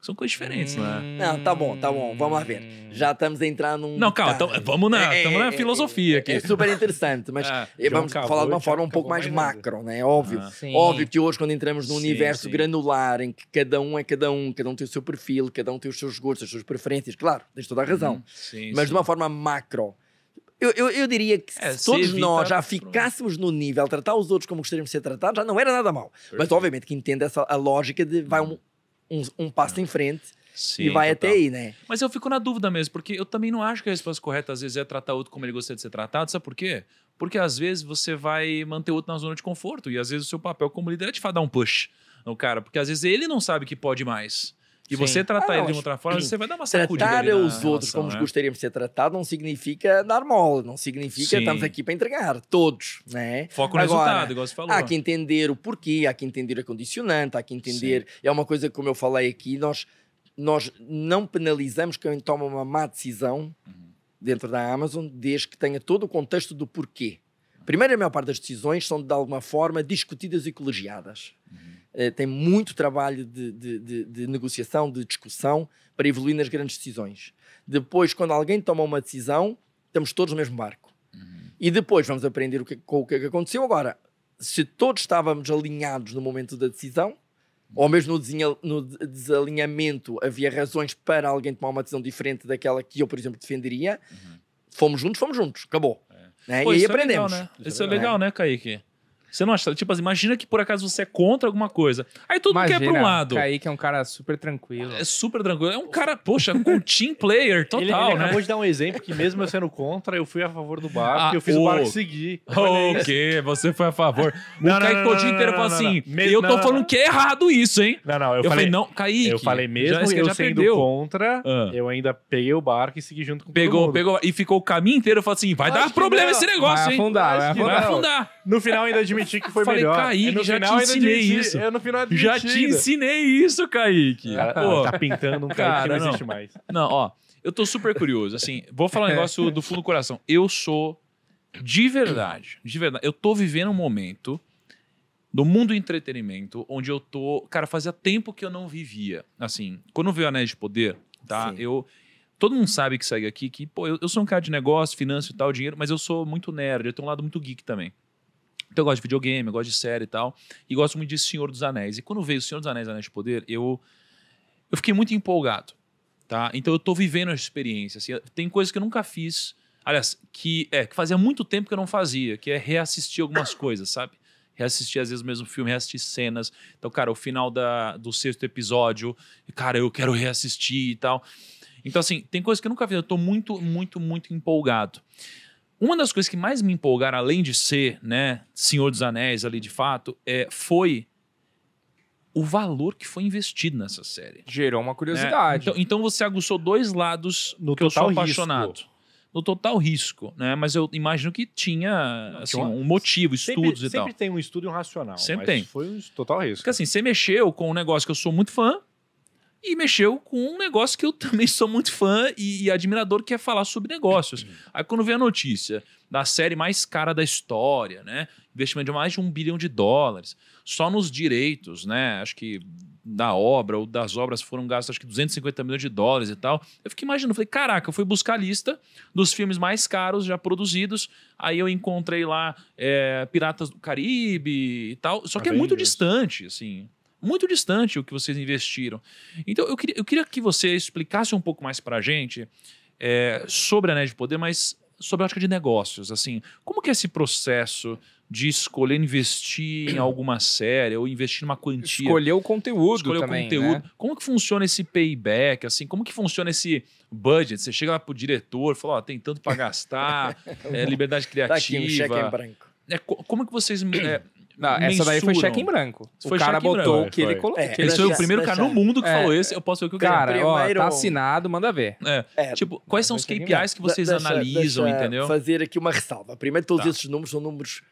São coisas diferentes, hum... né? Não, tá bom, tá bom. Vamos lá ver. Hum. Já estamos entrando num. Não, calma, tá... vamos na, é, na é, é, filosofia é, aqui. É super interessante, mas ah, vamos acabou, falar de uma forma um pouco mais, mais é macro, né? Óbvio. Ah, óbvio que hoje, quando entramos num sim, universo sim. granular, em que cada um é cada um, cada um tem o seu perfil, cada um tem os seus gostos, as suas preferências, claro, tens toda a uhum. razão. Hum, sim, mas de uma forma macro. Eu, eu, eu, diria que é, se todos evita, nós já ficássemos pronto. no nível, tratar os outros como gostaríamos de ser tratados, já não era nada mal. Perfeito. Mas obviamente que entenda essa a lógica de vai hum. um, um, um passo em frente Sim, e vai total. até aí, né? Mas eu fico na dúvida mesmo, porque eu também não acho que a resposta correta às vezes é tratar outro como ele gostaria de ser tratado, sabe por quê? Porque às vezes você vai manter o outro na zona de conforto e às vezes o seu papel como líder é de fato dar um push no cara, porque às vezes ele não sabe que pode mais. E Sim. você tratar ah, ele de outra forma, você vai dar uma sacudida. Tratar os relação, outros como né? gostaríamos de ser tratados não significa dar mole, não significa Sim. estamos aqui para entregar, todos, né? Foco no Agora, resultado, igual você falou. Há que entender o porquê, há que entender a condicionante, há que entender. Sim. É uma coisa que, como eu falei aqui, nós, nós não penalizamos quem toma uma má decisão uhum. dentro da Amazon, desde que tenha todo o contexto do porquê. Primeiro, a maior parte das decisões são, de alguma forma, discutidas e colegiadas. Uhum. Uh, tem muito trabalho de, de, de, de, negociação, de discussão, para evoluir nas grandes decisões. Depois, quando alguém toma uma decisão, estamos todos no mesmo barco. Uhum. E depois vamos aprender o que, com o que é aconteceu. Agora, se todos estávamos alinhados no momento da decisão, ou mesmo no, desinha, no, desalinhamento havia razões para alguém tomar uma decisão diferente daquela que eu, por exemplo, defenderia, uhum. fomos juntos, fomos juntos, acabou. Né? Pô, e aí aprendemos. É legal, né? Isso, é, é legal, né, Kaique? Você não acha? Tipo assim, imagina que por acaso você é contra alguma coisa. Aí tudo mundo quer pra um lado. O Kaique é um cara super tranquilo. É super tranquilo. É um cara, poxa, um team player total, ele, ele né? acabou de dar um exemplo que mesmo eu sendo contra, eu fui a favor do barco ah, eu fiz oh, o barco seguir. O quê? Você foi a favor. Não, o Kaique o dia inteiro falou assim, não, não, assim, eu tô falando que é errado isso, hein? Não, não, eu, eu falei, falei, não, Kaique. Eu falei mesmo já, eu já sendo perdeu. contra, ah. eu ainda peguei o barco e segui junto com pegou, Pegou, e ficou o caminho inteiro, eu falei assim, vai acho dar problema esse negócio, hein? Vai afundar, vai afundar. No final ainda de admiti que foi Falei, melhor. Kaique, é, já final, te ensinei admiti, isso. Eu é, no final admiti. Já te ensinei isso, Kaique. Ah, Pô. Tá pintando um cara, que não, não existe mais. Não, ó. Eu tô super curioso. Assim, vou falar um negócio do fundo do coração. Eu sou de verdade, de verdade. Eu tô vivendo um momento do mundo do entretenimento onde eu tô, cara, fazia tempo que eu não vivia. Assim, quando veio Anéis de Poder, tá? Sim. Eu todo mundo sabe que segue aqui que, pô, eu, eu sou um cara de negócio, finanças e tal, dinheiro, mas eu sou muito nerd, eu tenho um lado muito geek também. Então eu gosto de videogame, eu gosto de série e tal. E gosto muito de Senhor dos Anéis. E quando veio o Senhor dos Anéis, Anéis de Poder, eu, eu fiquei muito empolgado. Tá? Então eu tô vivendo essa experiência. Assim, tem coisas que eu nunca fiz. Aliás, que, é, que fazia muito tempo que eu não fazia, que é reassistir algumas coisas, sabe? reassistir às vezes o mesmo filme, reassistir cenas. Então, cara, o final da, do sexto episódio, cara, eu quero reassistir e tal. Então, assim, tem coisas que eu nunca vi. Eu tô muito, muito, muito empolgado. Uma das coisas que mais me empolgaram, além de ser, né, Senhor dos Anéis ali de fato, é, foi o valor que foi investido nessa série. Gerou uma né? curiosidade. então, então, você aguçou dois lados no que eu sou apaixonado. Risco. No total risco, né? Mas eu imagino que tinha Não, assim, um motivo, estudos e sempre tal. Sempre tem um estudo e um racional. Sempre tem. Foi um total risco. Porque assim, você mexeu com um negócio que eu sou muito fã, e mexeu com um negócio que eu também sou muito fã e, e admirador, que é falar sobre negócios. Uhum. Aí quando vem a notícia da série mais cara da história, né? Investimento de mais de um bilhão de dólares, só nos direitos, né? Acho que da obra ou das obras foram gastos acho que 250 milhões de dólares e tal. Eu fiquei imaginando, falei, caraca, eu fui buscar a lista dos filmes mais caros já produzidos, aí eu encontrei lá é, Piratas do Caribe e tal, só que Avengers. é muito distante, assim muito distante o que vocês investiram. Então, eu queria, eu queria que você explicasse um pouco mais para a gente é, sobre a Nerd de Poder, mas sobre a ótica de negócios. Assim, como que é esse processo de escolher investir em alguma série ou investir numa quantia? Escolher o conteúdo Escolher também, o conteúdo. Né? Como que funciona esse payback? Assim, como que funciona esse budget? Você chega lá o diretor, fala, oh, tem tanto para gastar, é, liberdade criativa. Tá aqui um cheque em branco. É, como que vocês é, não, essa daí foi cheque em branco. o cara botou o que ele colocou. É, esse foi o primeiro cara no mundo que é. falou esse, eu posso ver o que eu quero. Cara, ó, tá assinado, manda ver. É, é tipo, quais são os KPIs que vocês analisam, entendeu? fazer aqui uma ressalva. Primeiro, todos tá. esses números são números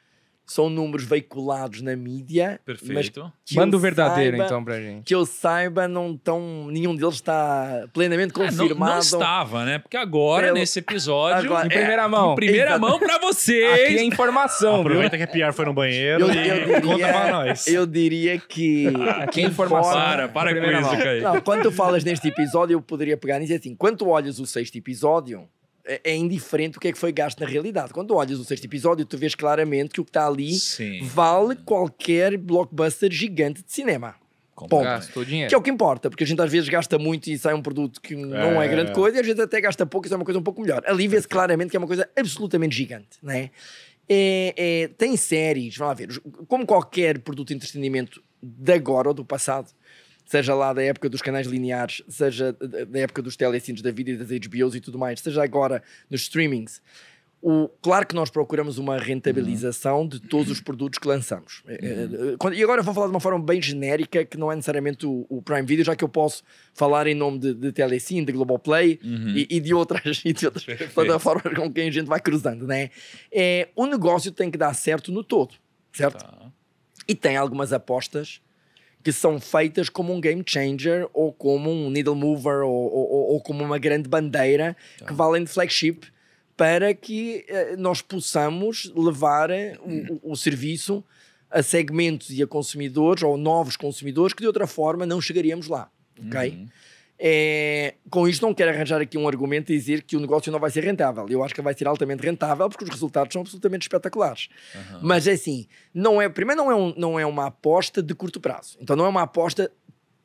são números veiculados na mídia. Perfeito. Manda o verdadeiro saiba, então pra gente. Que eu saiba, não tão, nenhum deles está plenamente confirmado. Ah, é, não, não, estava, né? Porque agora, pelo... nesse episódio. Agora, em é, primeira é, mão. Em primeira mão pra vocês. Aqui é informação. Aproveita viu? que a PR foi no banheiro eu, e eu diria, conta pra nós. Eu diria que. Aqui ah, é informação. Para, para com isso, Caio. Não, quando tu falas neste episódio, eu poderia pegar dizer assim. Quando tu olhas o sexto episódio é indiferente o que é que foi gasto na realidade. Quando olhas o sexto episódio, tu vês claramente que o que está ali Sim. vale qualquer blockbuster gigante de cinema. Ponto. o dinheiro. Que é o que importa, porque a gente às vezes gasta muito e sai um produto que não é, é grande coisa, e às vezes até gasta pouco e sai uma coisa um pouco melhor. Ali vê-se claramente que é uma coisa absolutamente gigante, né? É, é, tem séries, vamos lá ver, como qualquer produto de entretenimento de agora ou do passado, seja lá da época dos canais lineares, seja da época dos telecines da vida e das HBOs e tudo mais, seja agora nos streamings. O, claro que nós procuramos uma rentabilização uhum. de todos os produtos que lançamos. É, é, uhum. E agora vou falar de uma forma bem genérica, que não é necessariamente o, o Prime Video, já que eu posso falar em nome de, de Telecine, de Globoplay uhum. e, e de outras, e de outras plataformas com quem a gente vai cruzando, né? É, o negócio tem que dar certo no todo, certo? Tá. E tem algumas apostas que são feitas como um game changer ou como um needle mover ou, ou, ou como uma grande bandeira que tá. valem de flagship para que uh, nós possamos levar eh, o, o, serviço a segmentos e a consumidores ou novos consumidores que de outra forma não chegaríamos lá, ok? Uhum. É, com isto não quero arranjar aqui um argumento e dizer que o negócio não vai ser rentável. Eu acho que vai ser altamente rentável porque os resultados são absolutamente espetaculares. Uhum. Mas é assim, não é, primeiro não é, um, não é uma aposta de curto prazo. Então não é uma aposta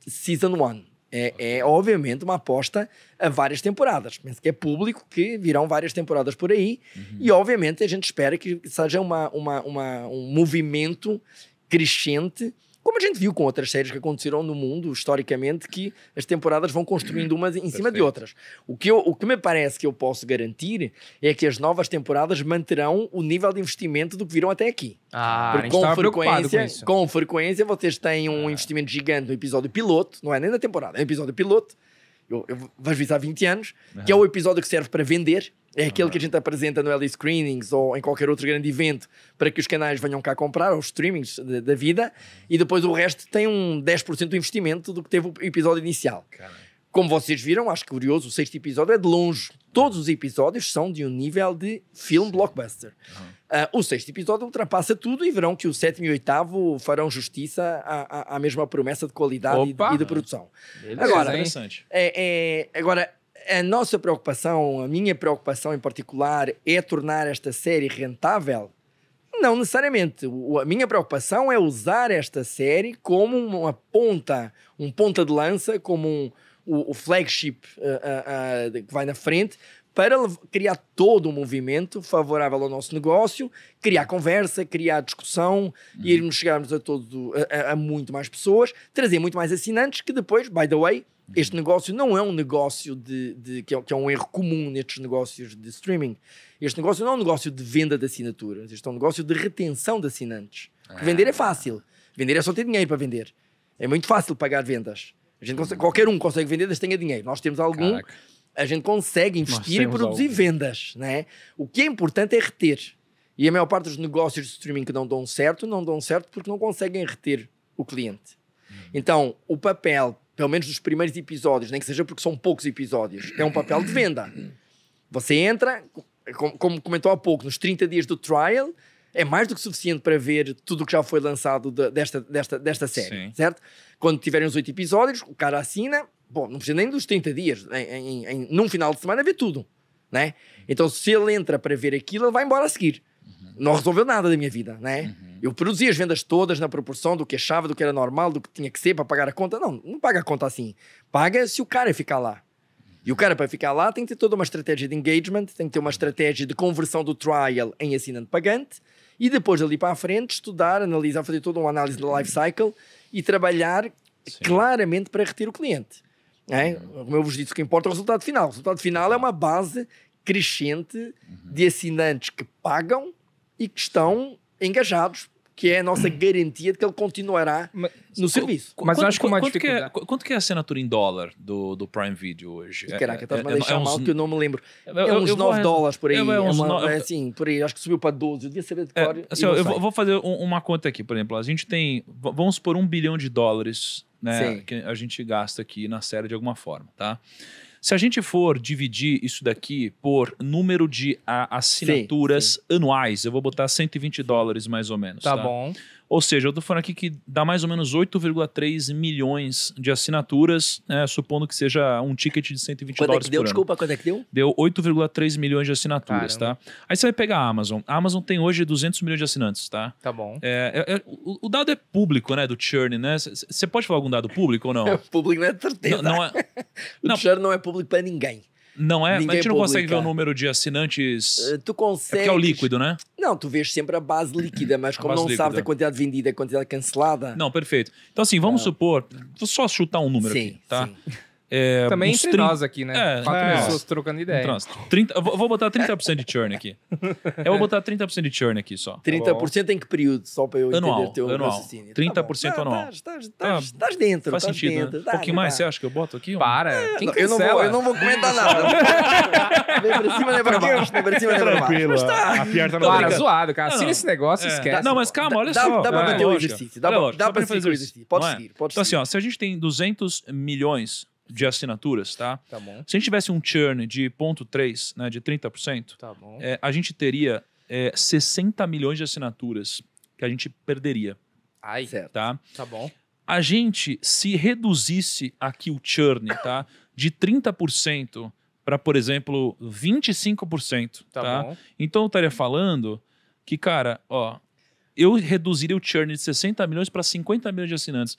season one. É, é, obviamente uma aposta a várias temporadas. Penso que é público que virão várias temporadas por aí uhum. e obviamente a gente espera que seja uma, uma, uma um movimento crescente como a gente viu com outras séries que aconteceram no mundo, historicamente, que as temporadas vão construindo umas em cima Perfeito. de outras. O que, eu, o que me parece que eu posso garantir é que as novas temporadas manterão o nível de investimento do que viram até aqui. Ah, Porque com frequência, com, com, frequência vocês têm um ah. investimento gigante no episódio piloto, não é nem na temporada, é um episódio piloto, eu, eu vais visar 20 anos, uhum. que é o episódio que serve para vender é aquele que a gente apresenta no L Screenings ou em qualquer outro grande evento para que os canais venham cá comprar, os streamings da vida, e depois o resto tem um 10% do investimento do que teve o episódio inicial. Caramba. Como vocês viram, acho curioso, o sexto episódio é de longe. Todos os episódios são de um nível de filme blockbuster. Uhum. Uh, o sexto episódio ultrapassa tudo e verão que o sétimo e o oitavo farão justiça à, à, à mesma promessa de qualidade Opa, e, de, e de, produção. Beleza, agora, é, é, agora, a nossa preocupação, a minha preocupação em particular, é tornar esta série rentável? Não necessariamente. A minha preocupação é usar esta série como uma ponta, um ponta de lança, como um, o, o, flagship uh, uh, uh, que vai na frente, para criar todo um movimento favorável ao nosso negócio, criar conversa, criar discussão, uhum. irmos chegarmos a, todo, a, a, muito mais pessoas, trazer muito mais assinantes que depois, by the way, este negócio não é um negócio de, de que, é, que, é, um erro comum nestes negócios de streaming. Este negócio não é um negócio de venda de assinaturas, este é um negócio de retenção de assinantes. Ah. Vender é fácil. Vender é só ter dinheiro para vender. É muito fácil pagar vendas. A gente consegue, qualquer um consegue vender desde tenha dinheiro. Nós temos algum, Caraca. a gente consegue investir e produzir vendas. Né? O que é importante é reter. E a maior parte dos negócios de streaming que não dão certo, não dão certo porque não conseguem reter o cliente. Hum. Então, o papel pelo menos nos primeiros episódios, nem que seja porque são poucos episódios, é um papel de venda. Você entra, como comentou há pouco, nos 30 dias do trial, é mais do que suficiente para ver tudo o que já foi lançado desta, desta, desta série, Sim. certo? Quando tiverem os 8 episódios, o cara assina, bom, não precisa nem dos 30 dias, em, em, em, num final de semana vê tudo, né? Então se ele entra para ver aquilo, ele vai embora a seguir. Uhum. Não resolveu nada da minha vida, né? Uhum. Eu produzi as vendas todas na proporção do que achava, do que era normal, do que tinha que ser para pagar a conta. Não, não paga a conta assim. Paga se o cara ficar lá. Uhum. E o cara, para ficar lá, tem que ter toda uma estratégia de engagement, tem que ter uma estratégia de conversão do trial em assinante pagante e depois, ali para a frente, estudar, analisar, fazer toda uma análise do life cycle e trabalhar Sim. claramente para reter o cliente. É? Como eu vos disse, o que importa é o resultado final. O resultado final é uma base crescente uhum. de assinantes que pagam e que estão engajados, que é a nossa uhum. garantia de que ele continuará mas, no serviço. Mas quanto, acho que quanto, que é, quanto que é a assinatura em dólar do, do Prime Video hoje? E, é, caraca, é, estás-me é, a é deixar é, uns, mal que eu não me lembro. É uns 9 dólares por aí. É, uns uma, assim, por aí. Acho que subiu para 12. Eu devia saber de cor. Assim, eu vou fazer um, uma conta aqui, por exemplo. A gente tem, vamos supor, um bilhão de dólares né, que a gente gasta aqui na série de alguma forma, tá? Tá? Se a gente for dividir isso daqui por número de assinaturas sim, sim. anuais, eu vou botar 120 dólares mais ou menos. Tá, tá? bom. Ou seja, eu estou falando aqui que dá mais ou menos 8,3 milhões de assinaturas, né, supondo que seja um ticket de 120 quanto dólares é que deu? Desculpa, quanto é que deu? Deu 8,3 milhões de assinaturas, tá? Caramba. tá? Aí você vai pegar a Amazon. A Amazon tem hoje 200 milhões de assinantes, tá? Tá bom. É, é, é o, o, dado é público, né, do churn, né? Você pode falar algum dado público ou não? público não é certeza. Não, não é... não. o churn não é público para ninguém. Não é? Ninguém a gente não publica. consegue ver o número de assinantes. Uh, tu consegue. É é o líquido, né? Não, tu vês sempre a base líquida, mas como não líquida. sabes a quantidade vendida, a quantidade cancelada. Não, perfeito. Então, assim, vamos ah. supor. Vou só chutar um número sim, aqui, tá? Sim. É, Também entre 30... nós aqui, né? É, Quatro é. pessoas trocando ideia. Então, 30... eu vou botar 30% de churn aqui. eu vou botar 30% de churn aqui só. 30% tá em que período? Só para eu entender anual, entender teu anual. raciocínio. 30% tá anual. Estás dentro. Faz sentido. Né? Dentro, né? Um pouquinho mais, você acha que eu boto aqui? Para. É, não, eu, não vou, eu não vou comentar nada. Vem pra cima, nem tá pra baixo. Nem pra cima, nem pra baixo. Mas tá. A piada tá no Para, zoado, cara. Assina esse negócio e é. esquece. Não, mas calma, olha só. Dá pra meter é, o exercício. Dá pra fazer o exercício. Pode seguir, pode seguir. Então assim, se a gente tem 200 milhões de assinaturas, tá? Tá bom. Se a gente tivesse um churn de 0,3, né, de 30%, tá bom. É, a gente teria é, 60 milhões de assinaturas que a gente perderia. Ai, certo. tá? Tá bom. A gente, se reduzisse aqui o churn, tá? De 30% para, por exemplo, 25%, tá? tá? Bom. Então eu estaria falando que, cara, ó, eu reduziria o churn de 60 milhões para 50 milhões de assinantes.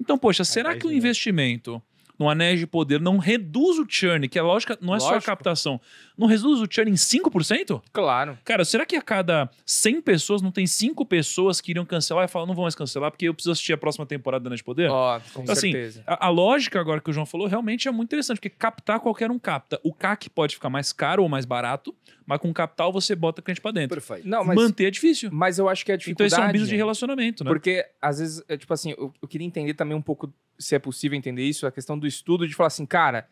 Então, poxa, será que o investimento no anéis de poder não reduz o churn, que a é lógica não é Lógico. só a captação, não reduz o churn em 5%? Claro. Cara, será que a cada 100 pessoas não tem 5 pessoas que iriam cancelar e falar, não vão mais cancelar porque eu preciso assistir a próxima temporada do Anéis de Poder? Ó, oh, com então, assim, certeza. Assim, a, a, lógica agora que o João falou realmente é muito interessante, porque captar qualquer um capta. O CAC pode ficar mais caro ou mais barato, mas com capital você bota cliente para dentro. Perfeito. Não, mas, Manter é difícil. Mas eu acho que é dificuldade. Então isso é um business de né? relacionamento, né? Porque às vezes, é, tipo assim, eu, eu queria entender também um pouco se é possível entender isso, a questão do estudo de falar assim, cara,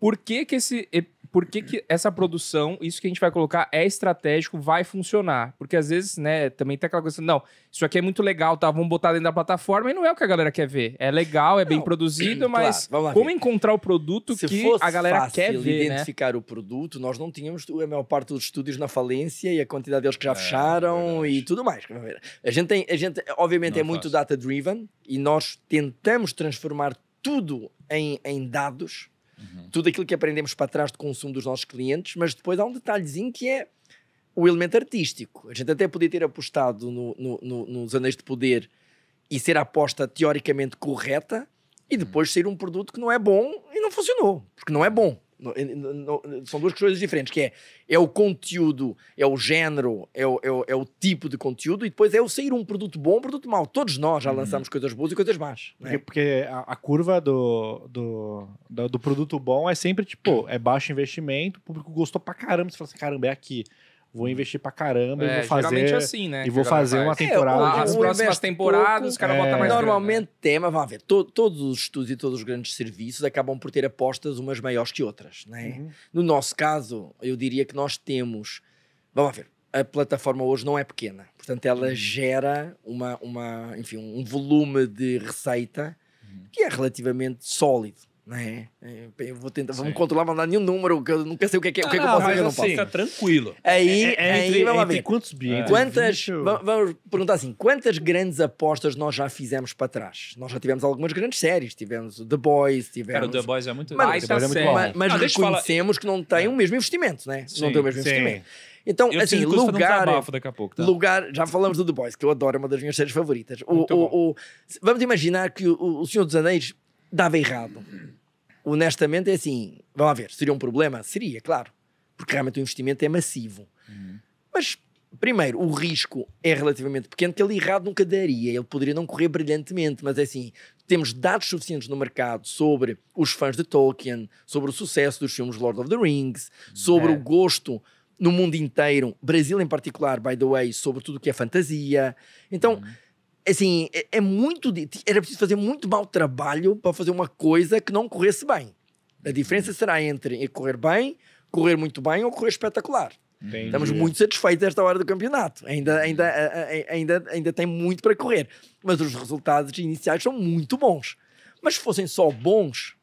por que que esse por que, que essa produção, isso que a gente vai colocar é estratégico, vai funcionar? Porque às vezes, né, também tem aquela coisa, não, isso aqui é muito legal, tá? Vamos botar dentro da plataforma e não é o que a galera quer ver. É legal, é não, bem produzido, mas claro, lá, como encontrar o produto Se que a galera fácil quer ver? Né? identificar né? o produto, nós não tínhamos a maior parte dos estúdios na falência e a quantidade deles que já é, fecharam é e tudo mais. A gente, tem, a gente obviamente, não é, é muito data-driven e nós tentamos transformar tudo em, em dados Uhum. Tudo aquilo que aprendemos para trás de consumo dos nossos clientes, mas depois há um detalhezinho que é o elemento artístico. A gente até podia ter apostado no, no, no, nos anéis de poder e ser a aposta teoricamente correta e depois uhum. ser um produto que não é bom e não funcionou, porque não é bom. Eh, são duas coisas diferentes, que é, é o conteúdo, é o género, é o, é, o, é o tipo de conteúdo e depois é o sair um produto bom, um produto mau. Todos nós já uhum. lançamos uhum. coisas boas e coisas más. É? Porque, porque a, a, curva do, do, do, do, produto bom é sempre, tipo, é baixo investimento, o público gostou pra caramba, você fala assim, caramba, é aqui vou uhum. investir pra caramba é, é, e vou fazer. assim, né? E vou fazer uma é, temporada. É, as próximas temporadas, os caras é. botam mais. Normalmente, grana. Né? tema, vamos ver, to, todos os estudos e todos os grandes serviços acabam por ter apostas umas maiores que outras, né? Uhum. No nosso caso, eu diria que nós temos. Vamos ver. A plataforma hoje não é pequena, portanto, ela uhum. gera uma, uma, enfim, um volume de receita uhum. que é relativamente sólido. É, é, eu vou tentar, vamos controlar, mandar nenhum número, que eu nunca sei o que, é que, ah, o que, não, que eu ah, posso fazer, não assim, posso. Fica tranquilo. Aí, é, é, aí entre, vamos entre ver. quantos bilhões Quantas, vamos, vamos perguntar assim, quantas grandes apostas nós já fizemos para trás? Nós já tivemos algumas grandes séries, tivemos The Boys, tivemos... Cara, o The Boys é muito... Mas, mas, é muito bom. mas, mas ah, reconhecemos que não tem o mesmo investimento, né? Sim, não tem o mesmo sim. investimento. Então, eu assim, lugar. Um pouco, tá? Lugar. Já falamos do The Boys, que eu adoro, é uma das minhas séries favoritas. O, o, o, vamos imaginar que o, o Senhor dos Anéis dava errado honestamente é assim, vamos lá ver, seria um problema? Seria, claro, porque realmente o investimento é massivo. Uhum. Mas, primeiro, o risco é relativamente pequeno, que ele errado nunca daria, ele poderia não correr brilhantemente, mas é assim, temos dados suficientes no mercado sobre os fãs de Tolkien, sobre o sucesso dos filmes Lord of the Rings, sobre é. o gosto no mundo inteiro, Brasil em particular, by the way, sobre tudo o que é fantasia. Então... Uhum é assim, é, é muito. Era preciso fazer muito mau trabalho para fazer uma coisa que não corresse bem. A diferença será entre correr bem, correr muito bem ou correr espetacular. Entendi. Estamos muito satisfeitos esta hora do campeonato. Ainda, ainda, ainda, ainda tem muito para correr. Mas os resultados iniciais são muito bons. Mas se fossem só bons,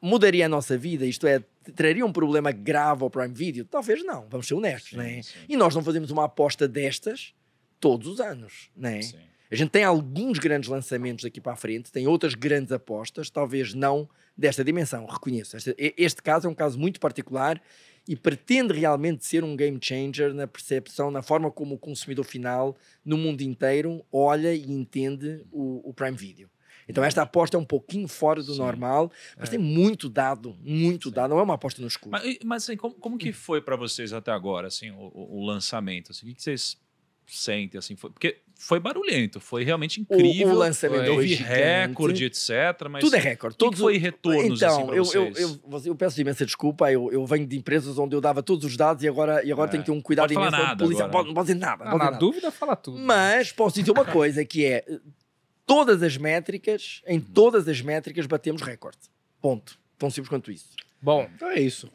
mudaria a nossa vida, isto é, traria um problema grave ao Prime Video? Talvez não, vamos ser honestos, sim, né? Sim. E nós não fazemos uma aposta destas todos os anos, né? Sim. A gente tem alguns grandes lançamentos daqui para a frente, tem outras grandes apostas, talvez não desta dimensão, reconheço. Este, este caso é um caso muito particular e pretende realmente ser um game changer na percepção, na forma como o consumidor final no mundo inteiro olha e entende o, o Prime Video. Então esta aposta é um pouquinho fora do Sim. normal, mas é. tem muito dado, muito Sim. dado. Não é uma aposta no escuro. Mas, mas assim, como, como, que hum. foi para vocês até agora, assim, o, o lançamento? Assim, o que vocês sentem, assim? Foi? Porque foi barulhento, foi realmente incrível. O, o lançamento é, eu houve recorde, etc. Mas Tudo é recorde. Tudo foi retornos assim, então, assim, eu, vocês? Eu, eu, eu, peço imensa desculpa, eu, eu venho de empresas onde eu dava todos os dados e agora, e agora é. tenho que ter um cuidado pode imenso. Nada polícia, agora, pode, não pode dizer nada. Não, ah, pode dizer na nada. dúvida, fala tudo. Mas posso dizer uma coisa, que é todas as métricas, em uhum. todas as métricas batemos recorde. Ponto. Tão simples quanto isso. Bom, então é isso.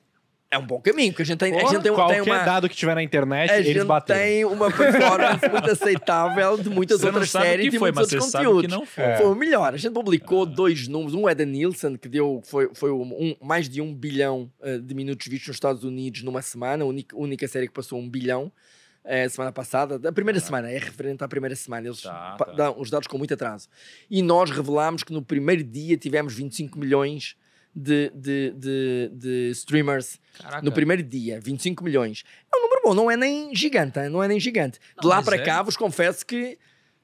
É um bom caminho, porque a gente tem, Porra, a gente tem, qualquer tem uma... dado que tiver na internet, eles bateram. tem uma performance muito aceitável de muitas você outras séries e muitos outros conteúdos. não foi. É. foi o melhor. A gente publicou é. dois números. Um é da Nielsen, que deu foi, foi um, mais de um bilhão uh, de minutos vistos nos Estados Unidos numa semana. A única, única série que passou um bilhão eh, semana passada, da primeira ah. semana, é referente à primeira semana, eles tá, tá. dão os dados com muito atraso. E nós revelámos que no primeiro dia tivemos 25 milhões de, de, de, de streamers Caraca. no primeiro dia, 25 milhões. É um número bom, não é nem gigante, não é nem gigante. Não, de lá para é. cá, vos confesso que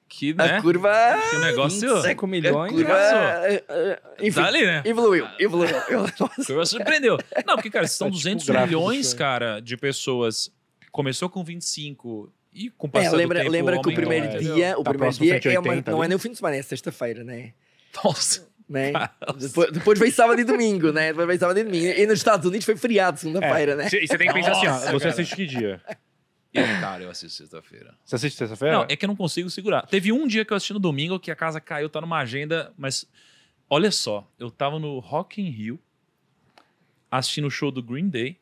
que, né? A curva. Que negócio. 25 milhões. curva. É, é, enfim, tá ali, né? Evoluiu, ah. evoluiu. a curva surpreendeu. Não, porque, cara, são 200 é, tipo milhões, cara, de pessoas. Começou com 25 e com o é, lembra, do tempo, Lembra que o primeiro é, dia, o tá primeiro dia é uma, não é nem o né? fim de semana, é sexta-feira, né? Nossa né? Depois, depois vem sábado e domingo, né? Depois vem sábado e domingo. E nos Estados Unidos foi feriado segunda-feira, é. né? E você tem que pensar Nossa, assim, ó, você cara. assiste que dia? Eu, cara, eu assisto sexta-feira. Você assiste sexta-feira? Não, é que eu não consigo segurar. Teve um dia que eu assisti no domingo que a casa caiu, tá numa agenda, mas olha só, eu tava no Rock in Rio assistindo o show do Green Day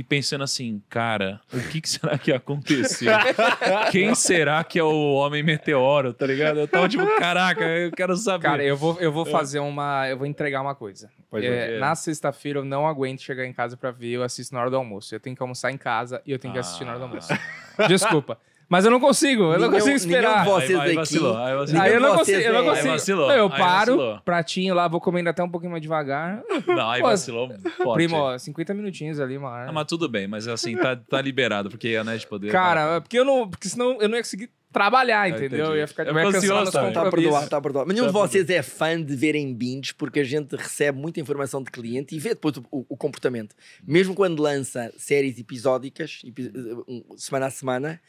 e pensando assim, cara, o que, que será que aconteceu? Quem será que é o homem meteoro, tá ligado? Eu tava tipo, caraca, eu quero saber. Cara, eu vou, eu vou é. fazer uma. Eu vou entregar uma coisa. É, é, é, na sexta-feira eu não aguento chegar em casa para ver, eu assisto na hora do almoço. Eu tenho que almoçar em casa e eu tenho que assistir na hora do almoço. Ah. Desculpa. Mas eu não consigo, eu não consigo esperar. Nenhum vocês aí, vacilou, aí, vacilou. aí eu não consigo, eu não consigo. Aí vacilou, eu paro, pratinho lá, vou comendo até um pouquinho mais devagar. Não, aí Pô, vacilou forte. Primo, 50 minutinhos ali, uma hora. Ah, mas tudo bem, mas assim, tá, tá liberado, porque a NET poder... Cara, é porque eu não... Porque senão eu não ia conseguir trabalhar, ah, entendeu? Eu, ia ficar eu ia é nos compromissos. Tá perdoado, tá perdoado. nenhum tá de vocês é fã de verem binge, porque a gente recebe muita informação de cliente e vê depois o, o, o comportamento. Mesmo quando lança séries episódicas, epi eh, semana a semana,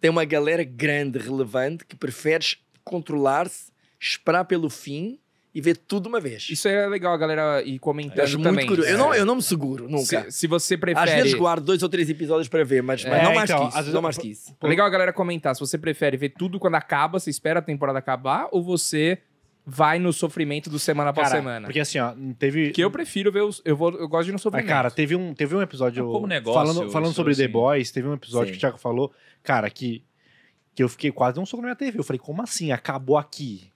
tem uma galera grande, relevante, que preferes controlar-se, esperar pelo fim e ver tudo uma vez. Isso é legal, a galera ir comentando eu também. Eu não, eu não me seguro, nunca. Se, se, você prefere... Às vezes guardo dois ou três episódios para ver, mas, mas é, não mais então, que isso. Às vezes não mais que isso. Legal a galera comentar. Se você prefere ver tudo quando acaba, você espera a temporada acabar, ou você vai no sofrimento do semana após cara, semana. Porque assim, ó, teve. Que eu prefiro ver os. Eu, vou, eu gosto de ir no sofrimento. Mas, cara, teve um, teve um episódio. É como negócio. Falando, falando sobre assim. The Boys, teve um episódio Sim. que o Thiago falou, cara, que, que eu fiquei quase um soco na minha TV. Eu falei, como assim? Acabou aqui.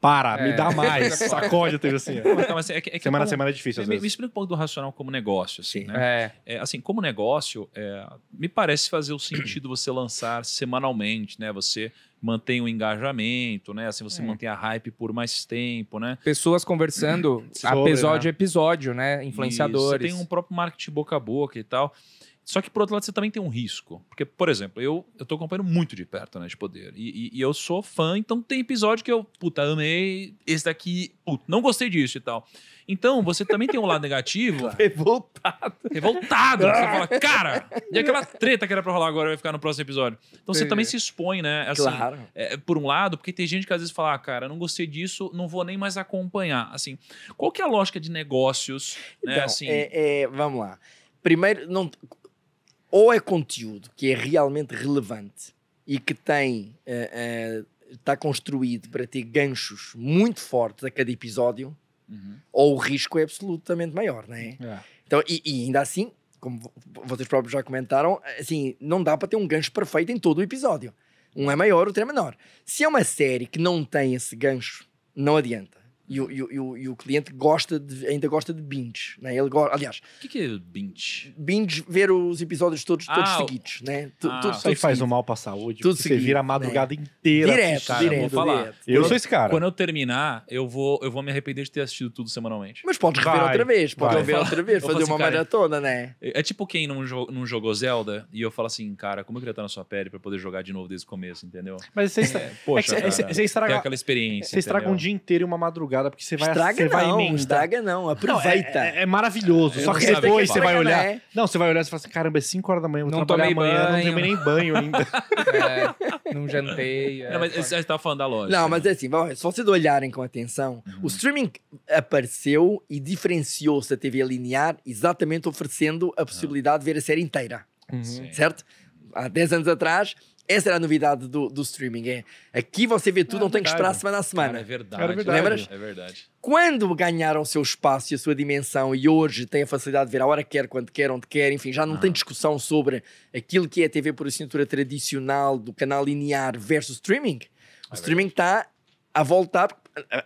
Para, é. me dá mais. Sacode a TV assim. Não, é que, é que semana como, a semana é difícil. É, às me, vezes. me explica um pouco do racional como negócio. Assim, Sim. Né? É. é assim, como negócio, me parece fazer o sentido você lançar semanalmente, né? Você mantém o engajamento, né? Assim você é. mantém a hype por mais tempo, né? Pessoas conversando Sobre, episódio né? a episódio, né? Influenciadores. Isso, você tem um próprio marketing boca a boca e tal. Só que, por outro lado, você também tem um risco. Porque, por exemplo, eu tô acompanhando muito de perto né de Poder. E, e, e, eu sou fã, então tem episódio que eu, puta, amei. Esse daqui, puta, não gostei disso e tal. Então, você também tem um lado negativo. Revoltado. Revoltado. você ah. fala, cara, e aquela treta que era pra rolar agora vai ficar no próximo episódio. Então, você também se expõe, né? Assim, claro. É, por um lado, porque tem gente que às vezes fala, ah, cara, não gostei disso, não vou nem mais acompanhar. Assim, qual que é a lógica de negócios? Né, então, né, assim, é, é, vamos lá. Primeiro, não, ou é conteúdo que é realmente relevante e que tem uh, uh, está construído para ter ganchos muito fortes a cada episódio, uhum. ou o risco é absolutamente maior, não é? é. Então, e, e, ainda assim, como vocês próprios já comentaram, assim, não dá para ter um gancho perfeito em todo o episódio. Um é maior, outro é menor. Se é uma série que não tem esse gancho, não adianta. E o, e, o, e o, cliente gosta de, ainda gosta de binge, né? Ele gosta, aliás. O que, que, é binge? Binge, ver os episódios todos, ah, todos seguidos, né? ah, tudo, tudo faz um mal pra saúde. Tudo seguido, você vira a né? madrugada né? inteira. Direto, cara, direto, eu vou falar. Direto. Eu sou esse cara. Quando eu terminar, eu vou, eu vou me arrepender de ter assistido tudo semanalmente. Mas pode rever outra vez, pode rever outra vez, fazer assim, uma cara, maratona, né? É tipo quem não, não jogou Zelda e eu falo assim, cara, como eu queria estar na sua pele pra poder jogar de novo desde o começo, entendeu? Mas você, é, poxa, é, você, você estraga. aquela experiência. Você estraga um dia inteiro e uma madrugada estragada, porque você vai Estraga você não, vai estraga não, aproveita. Não, é, é, é, maravilhoso, só que depois você vai olhar. É. Não, você vai olhar e fala assim: caramba, é 5 horas da manhã, vou não trabalhar amanhã, banho. não tomei nem banho ainda. É, não jantei. não, é, mas é. você estava tá falando da loja. Não, né? mas é assim, se vocês olharem com atenção, uhum. o streaming apareceu e diferenciou-se da TV linear exatamente oferecendo a possibilidade de ver a série inteira. Uhum. Certo? Há 10 anos atrás, essa era a novidade do, do streaming. É, aqui você vê tudo, é não tem que esperar semana a semana. Cara, é verdade. É verdade. Lembras? É verdade. Quando ganharam o seu espaço e a sua dimensão e hoje tem a facilidade de ver a hora que quer, quando quer, onde quer, enfim, já não ah. tem discussão sobre aquilo que é a TV por assinatura tradicional do canal linear versus streaming. O é streaming está a voltar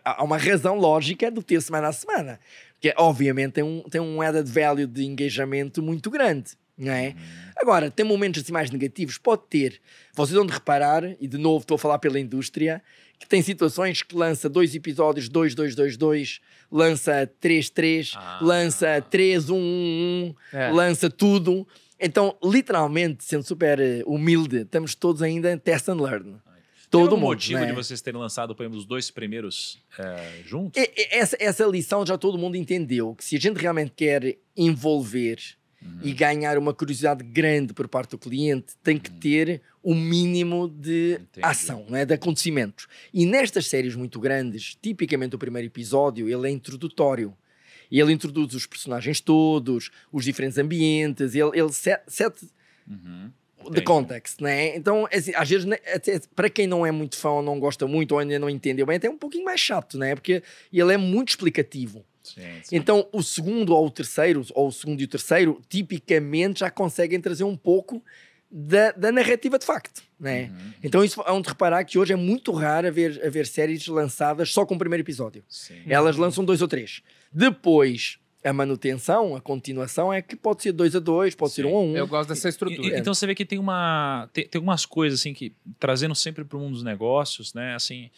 há uma razão lógica do ter semana a semana. Porque, obviamente, tem um, tem um added value de engajamento muito grande não é? Agora, tem momentos assim mais negativos? Pode ter. Vocês vão de reparar, e de novo estou a falar pela indústria, que tem situações que lança dois episódios, 2, 2, 2, 2, lança 3, 3, ah. lança 3, 1, 1, 1, lança tudo. Então, literalmente, sendo super eh, humilde, estamos todos ainda test and learn. Todo Tem algum mundo, motivo né? de é? vocês terem lançado exemplo, os dois primeiros é, juntos? Essa, essa lição já todo mundo entendeu, que se a gente realmente quer envolver uhum. e ganhar uma curiosidade grande por parte do cliente, tem que uhum. ter o um mínimo de Entendi. ação, não é? de acontecimentos. E nestas séries muito grandes, tipicamente o primeiro episódio, ele é introdutório. Ele introduz os personagens todos, os diferentes ambientes, ele, ele set, set uhum de contexto, né? Então, assim, às vezes, né, até para quem não é muito fã ou não gosta muito ou ainda não entendeu bem, é até é um pouquinho mais chato, né? Porque ele é muito explicativo. Então, o segundo ou o terceiro, ou o segundo e o terceiro, tipicamente já conseguem trazer um pouco da, da narrativa de facto. Né? Uhum. uhum. Então, isso é onde reparar que hoje é muito raro haver, haver séries lançadas só com o primeiro episódio. Sim. Elas lançam dois ou três. Depois, a manutenção, a continuação é que pode ser dois a dois, pode Sim. ser um a um. Eu gosto dessa estrutura. E, e, é. então você vê que tem uma tem, tem algumas coisas assim que trazendo sempre para o mundo dos negócios, né? Assim,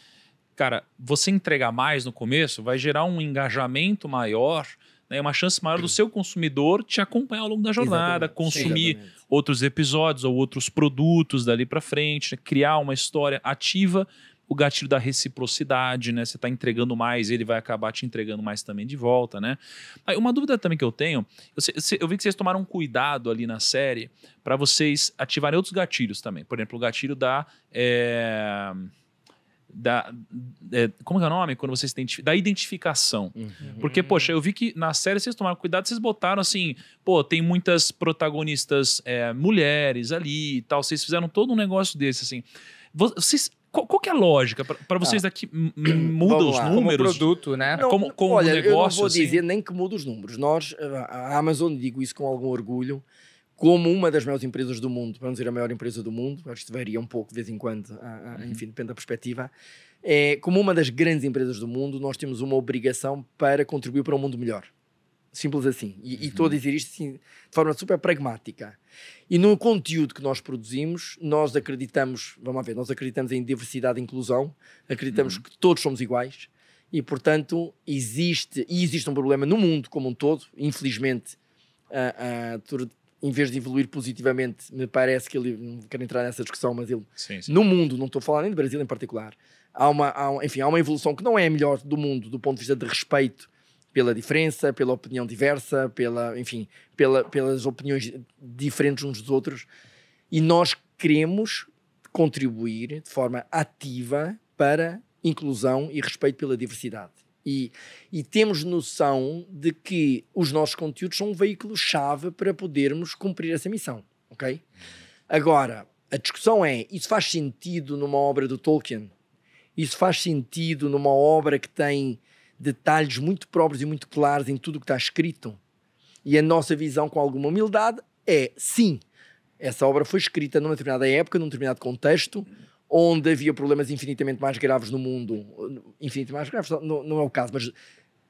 cara, você entregar mais no começo vai gerar um engajamento maior, né, uma chance maior do seu consumidor te acompanhar ao longo da jornada, exatamente, consumir exatamente. outros episódios ou outros produtos dali para frente, né, criar uma história ativa, o gatilho da reciprocidade, né? Você está entregando mais, ele vai acabar te entregando mais também de volta, né? Aí, uma dúvida também que eu tenho, eu, eu vi que vocês tomaram cuidado ali na série para vocês ativarem outros gatilhos também. Por exemplo, o gatilho da é da é, como é o nome quando vocês têm da identificação uhum. porque uhum. poxa eu vi que na série vocês tomaram cuidado vocês botaram assim pô tem muitas protagonistas é, mulheres ali e tal vocês fizeram todo um negócio desse assim vocês qual, qual que é a lógica para vocês ah. daqui muda os números como produto né não, como, como olha, negócio eu não vou assim? dizer nem que muda os números nós a Amazon digo isso com algum orgulho como uma das maiores empresas do mundo, vamos dizer a maior empresa do mundo, acho que varia um pouco de vez em quando, a, ah, a, ah, uhum. enfim, depende da perspectiva, é, como uma das grandes empresas do mundo, nós temos uma obrigação para contribuir para um mundo melhor. Simples assim. E, uhum. estou a uhum. dizer isto assim, de forma super pragmática. E no conteúdo que nós produzimos, nós acreditamos, vamos ver, nós acreditamos em diversidade e inclusão, acreditamos uhum. que todos somos iguais e, portanto, existe, e existe um problema no mundo como um todo, infelizmente, uh, uh, em vez de evoluir positivamente, me parece que ele, não quero entrar nessa discussão, mas ele, sim, sim. no mundo, não estou a falar nem do Brasil em particular, há uma, há enfim, há uma evolução que não é a melhor do mundo do ponto de vista de respeito pela diferença, pela opinião diversa, pela, enfim, pela, pelas opiniões diferentes uns dos outros, e nós queremos contribuir de forma ativa para inclusão e respeito pela diversidade. E, e, temos noção de que os nossos conteúdos são um veículo-chave para podermos cumprir essa missão, ok? Agora, a discussão é, isso faz sentido numa obra do Tolkien? Isso faz sentido numa obra que tem detalhes muito próprios e muito claros em tudo o que está escrito? E a nossa visão, com alguma humildade, é sim, essa obra foi escrita numa determinada época, num determinado contexto, onde havia problemas infinitamente mais graves no mundo, infinitamente mais graves, não, não é o caso, mas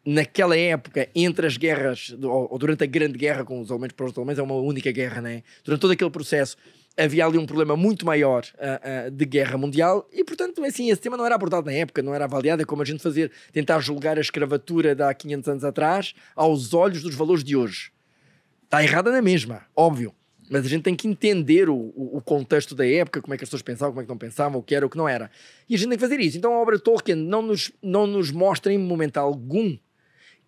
naquela época, entre as guerras, ou, durante a Grande Guerra com os alemães, para os alemães é uma única guerra, não é? durante todo aquele processo, havia ali um problema muito maior uh, uh, de guerra mundial e, portanto, é assim, esse tema não era abordado na época, não era avaliado, é como a gente fazer, tentar julgar a escravatura de há 500 anos atrás aos olhos dos valores de hoje. Está errada na mesma, óbvio mas a gente tem que entender o, o, contexto da época, como é que as pessoas pensavam, como é que não pensavam, o que era, o que não era. E a gente tem que fazer isso. Então a obra de Tolkien não nos, não nos mostra em momento algum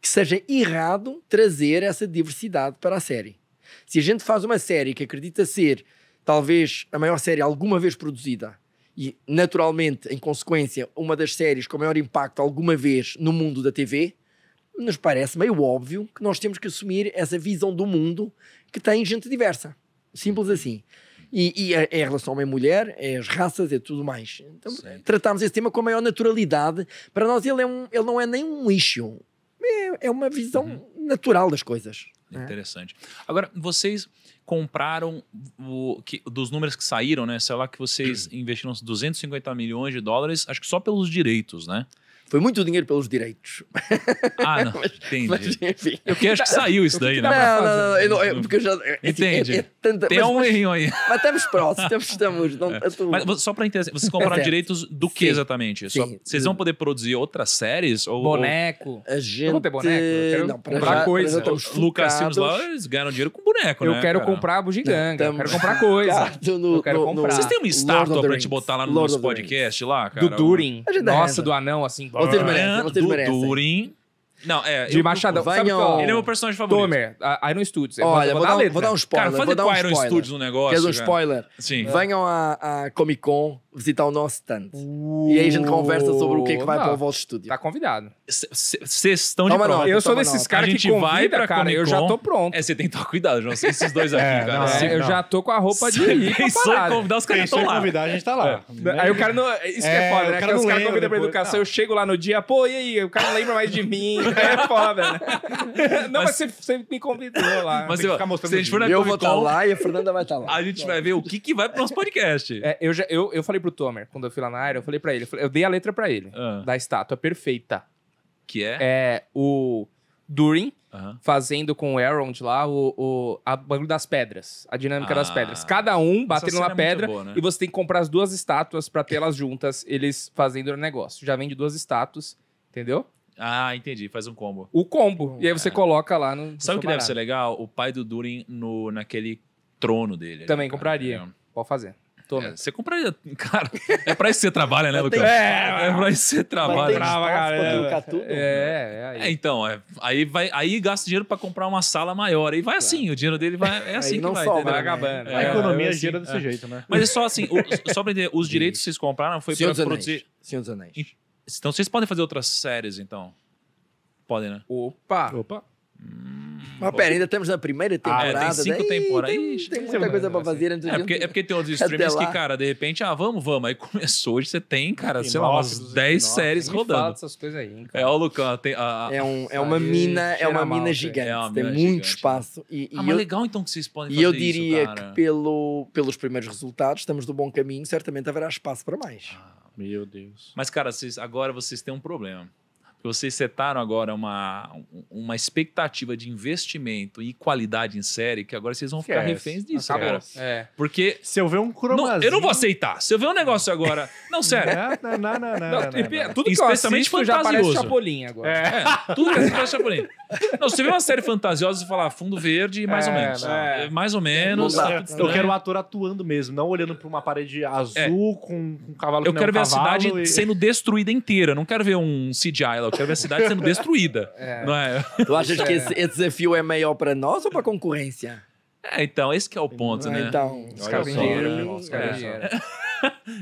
que seja errado trazer essa diversidade para a série. Se a gente faz uma série que acredita ser talvez a maior série alguma vez produzida e naturalmente, em consequência, uma das séries com maior impacto alguma vez no mundo da TV, nos parece meio óbvio que nós temos que assumir essa visão do mundo que tem gente diversa. Simples assim. E, e é, é em relação ao homem-mulher, é as raças, é tudo mais. Então, tratamos tratámos esse tema com a maior naturalidade. Para nós, ele, é um, ele não é nem um lixo. É, é uma visão uhum. natural das coisas. Né? Interessante. É? Agora, vocês compraram o, que, dos números que saíram, né? Sei lá que vocês investiram 250 milhões de dólares, acho que só pelos direitos, né? Foi muito dinheiro pelos direitos. Ah, não. mas, entendi. Mas, enfim. É eu que acho que saiu isso daí, não, né? não, não, não, eu não eu, né? porque eu já. É, entendi. É, é, é tanta, Tem mas, um errinho aí. Mas estamos próximos, estamos. estamos não, é. tô... Tá mas só para entender, vocês compraram direitos do que exatamente? Sim. Só, vocês vão poder produzir outras séries? Ou, boneco. A gente... Vamos ter boneco. Eu não, comprar já, coisa. Os Lucassinos lá, eles ganharam dinheiro com boneco, eu né? Eu quero comprar a bugiganga. quero comprar coisa. eu quero comprar. Vocês têm uma estátua pra gente botar lá no nosso podcast lá, cara? Do Durin. Nossa, do anão, assim vocês ah. merecem, vocês merecem. Durin. Não, é. De Machado. Machadão. Vai Sabe qual? Ele é meu personagem favorito. Tomer, aí no Studios. Olha, vou, vou, dar, um, vou dar um spoiler. Cara, vou dar um spoiler. Studios no negócio. Quer um spoiler. Sim. Venham a, a Comic Con visitar o nosso stand. e aí a gente conversa sobre o que é que vai para o vosso estúdio. Tá convidado. Vocês estão de prova. Eu sou desses caras que vai pra cara, Comic eu já tô pronto. É, você tem que tomar cuidado, João. esses dois aqui, é, cara. Não, é, eu não. já tô com a roupa de ir pra convidar, os caras estão lá. convidar, a gente tá lá. É. Aí o cara não... Isso que é, é foda, né? Cara os caras convidam pra educação, eu chego lá no dia, pô, e aí? O cara não lembra mais de mim. É foda, né? Não, mas você me convidou lá. Mas se a gente for na Eu vou estar tá lá e a Fernanda vai estar tá lá. A gente vai ver o que vai pro nosso podcast. É, eu falei pro Tomer, quando eu fui lá na área, eu falei pra ele, eu, dei a letra pra ele, ah. da estátua perfeita. Que é? É o Durin fazendo com o Elrond lá o, o a bagulho das pedras, a dinâmica ah. das pedras. Cada um batendo na é pedra é boa, né? e você tem que comprar as duas estátuas pra ter elas juntas, eles fazendo o negócio. Já vende duas estátuas, entendeu? Ah, entendi. Faz um combo. O combo. E aí você é. coloca lá no. Sabe o que deve ser legal? O pai do Durin no, naquele trono dele. Também ali, compraria. É. Pode fazer. Toma. É, você compraria. Cara, é pra isso que você trabalha, né, Lucas? É, é pra isso que você trabalha. Trava, galera. Tudo, é, é, aí. é, então, é, aí, vai, aí gasta dinheiro pra comprar uma sala maior. E vai assim, claro. assim, o dinheiro dele vai. É assim que vai. Só, vai né? acabando. A é, economia é assim, gira desse é. jeito, né? Mas é só assim, o, só pra entender, os direitos que vocês compraram foi Senhor pra dos produzir. Senhor dos Anéis. Então vocês podem fazer outras séries, então? Podem, né? Opa! Opa! Hum. Mas pera, ainda estamos na primeira temporada. Ah, tem cinco daí, temporadas. Tem, tem, muita coisa pra fazer antes é, porque, é porque tem outros streamers que, cara, de repente, ah, vamos, vamos. Aí começou, hoje você tem, cara, sei lá, umas 10 séries rodando. Fala coisas aí, cara. É, o Lucão, tem a, a, é, um, é uma mina, é uma mina gigante. É uma tem muito né? espaço. E, ah, e ah, eu, mas legal então que vocês podem fazer E eu diria isso, que pelo, pelos primeiros resultados, estamos do bom caminho, certamente haverá espaço para mais. Ah, meu Deus. Mas, cara, vocês, agora vocês têm um problema que vocês setaram agora uma, uma expectativa de investimento e qualidade em série, que agora vocês vão ficar yes. reféns disso, Acabou. cara. É. Porque. Se eu ver um cromazinho... Não, eu não vou aceitar. Se eu ver um negócio agora. Não, sério. não, não, não, não, não, não, não, não é Tudo que eu assisto já parece Chapolin agora. É. É, tudo que eu assisto parece é Chapolin. Não, se você vê uma série fantasiosa e falar ah, fundo verde, mais é, ou menos. Né? É, mais ou menos. Tá eu quero o um né? ator atuando mesmo, não olhando para uma parede azul é. com, um cavalo Eu quero ver um a cidade e... sendo destruída inteira. Não quero ver um CGI lá, eu quero ver a cidade sendo destruída. É. Não é? Tu acha que esse, esse desafio é maior para nós ou para concorrência? É, então, esse é o ponto, né? Então, os caras dinheiro,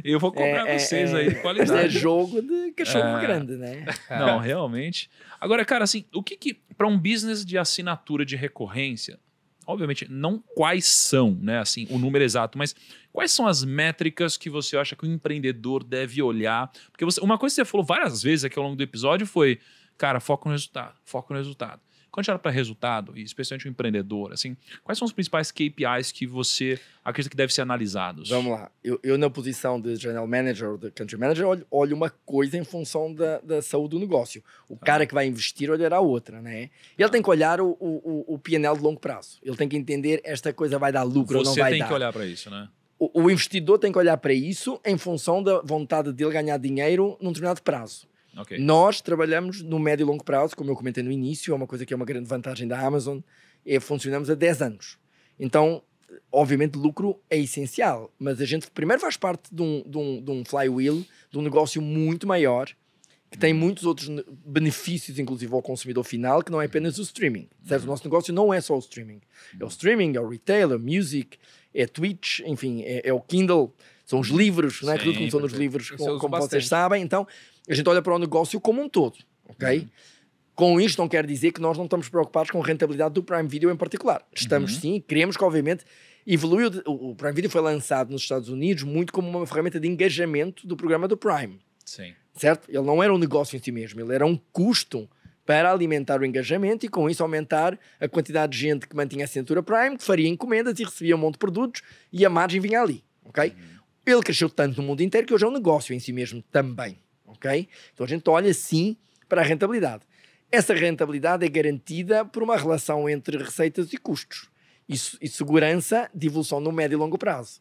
Eu vou comprar é, é, vocês é, aí de qualidade. É jogo de cachorro é. grande, né? Não, realmente. Agora, cara, assim, o que que. Para um business de assinatura de recorrência, obviamente, não quais são, né, assim, o número exato, mas quais são as métricas que você acha que o empreendedor deve olhar? Porque você, uma coisa que você falou várias vezes aqui ao longo do episódio foi, cara, foca no resultado, foca no resultado. Quando a gente olha para resultado, e especialmente o empreendedor, assim, quais são os principais KPIs que você acredita que devem ser analisados? Vamos lá. Eu, eu na posição de general manager ou de country manager, olho, olho uma coisa em função da, da saúde do negócio. O ah. cara que vai investir olhará outra, né? Ele ah. tem que olhar o, o, o PNL de longo prazo. Ele tem que entender esta coisa vai dar lucro ou não vai dar. Você tem que olhar para isso, né? o investidor tem que olhar para isso em função da vontade dele ganhar dinheiro num determinado prazo. Okay. Nós trabalhamos no médio e longo prazo, como eu comentei no início, é uma coisa que é uma grande vantagem da Amazon, é funcionamos há 10 anos. Então, obviamente, lucro é essencial, mas a gente primeiro faz parte de um, de um, de um flywheel, de um negócio muito maior, que tem muitos outros benefícios, inclusive ao consumidor final, que não é apenas o streaming. Certo? O uhum. nosso negócio não é só o streaming. É o uhum. streaming, é o retail, é o music, é Twitch, enfim, é, é o Kindle, são os livros, né? Sim, tudo começou nos livros, como, como vocês sabem. Então, a gente olha para o negócio como um todo, ok? Uhum. Com isto não quer dizer que nós não estamos preocupados com a rentabilidade do Prime Video em particular. Estamos uhum. sim, queremos que obviamente evoluiu. O Prime Video foi lançado nos Estados Unidos muito como uma ferramenta de engajamento do programa do Prime. Sim. Certo? Ele não era um negócio em si mesmo, ele era um custo para alimentar o engajamento e com isso aumentar a quantidade de gente que mantinha a assinatura Prime, que faria encomendas e recebia um monte de produtos e a margem vinha ali, ok? Uhum. Ele cresceu tanto no mundo inteiro que hoje é um negócio em si mesmo também ok? Então a gente olha sim para a rentabilidade. Essa rentabilidade é garantida por uma relação entre receitas e custos e, e segurança de evolução no médio e longo prazo.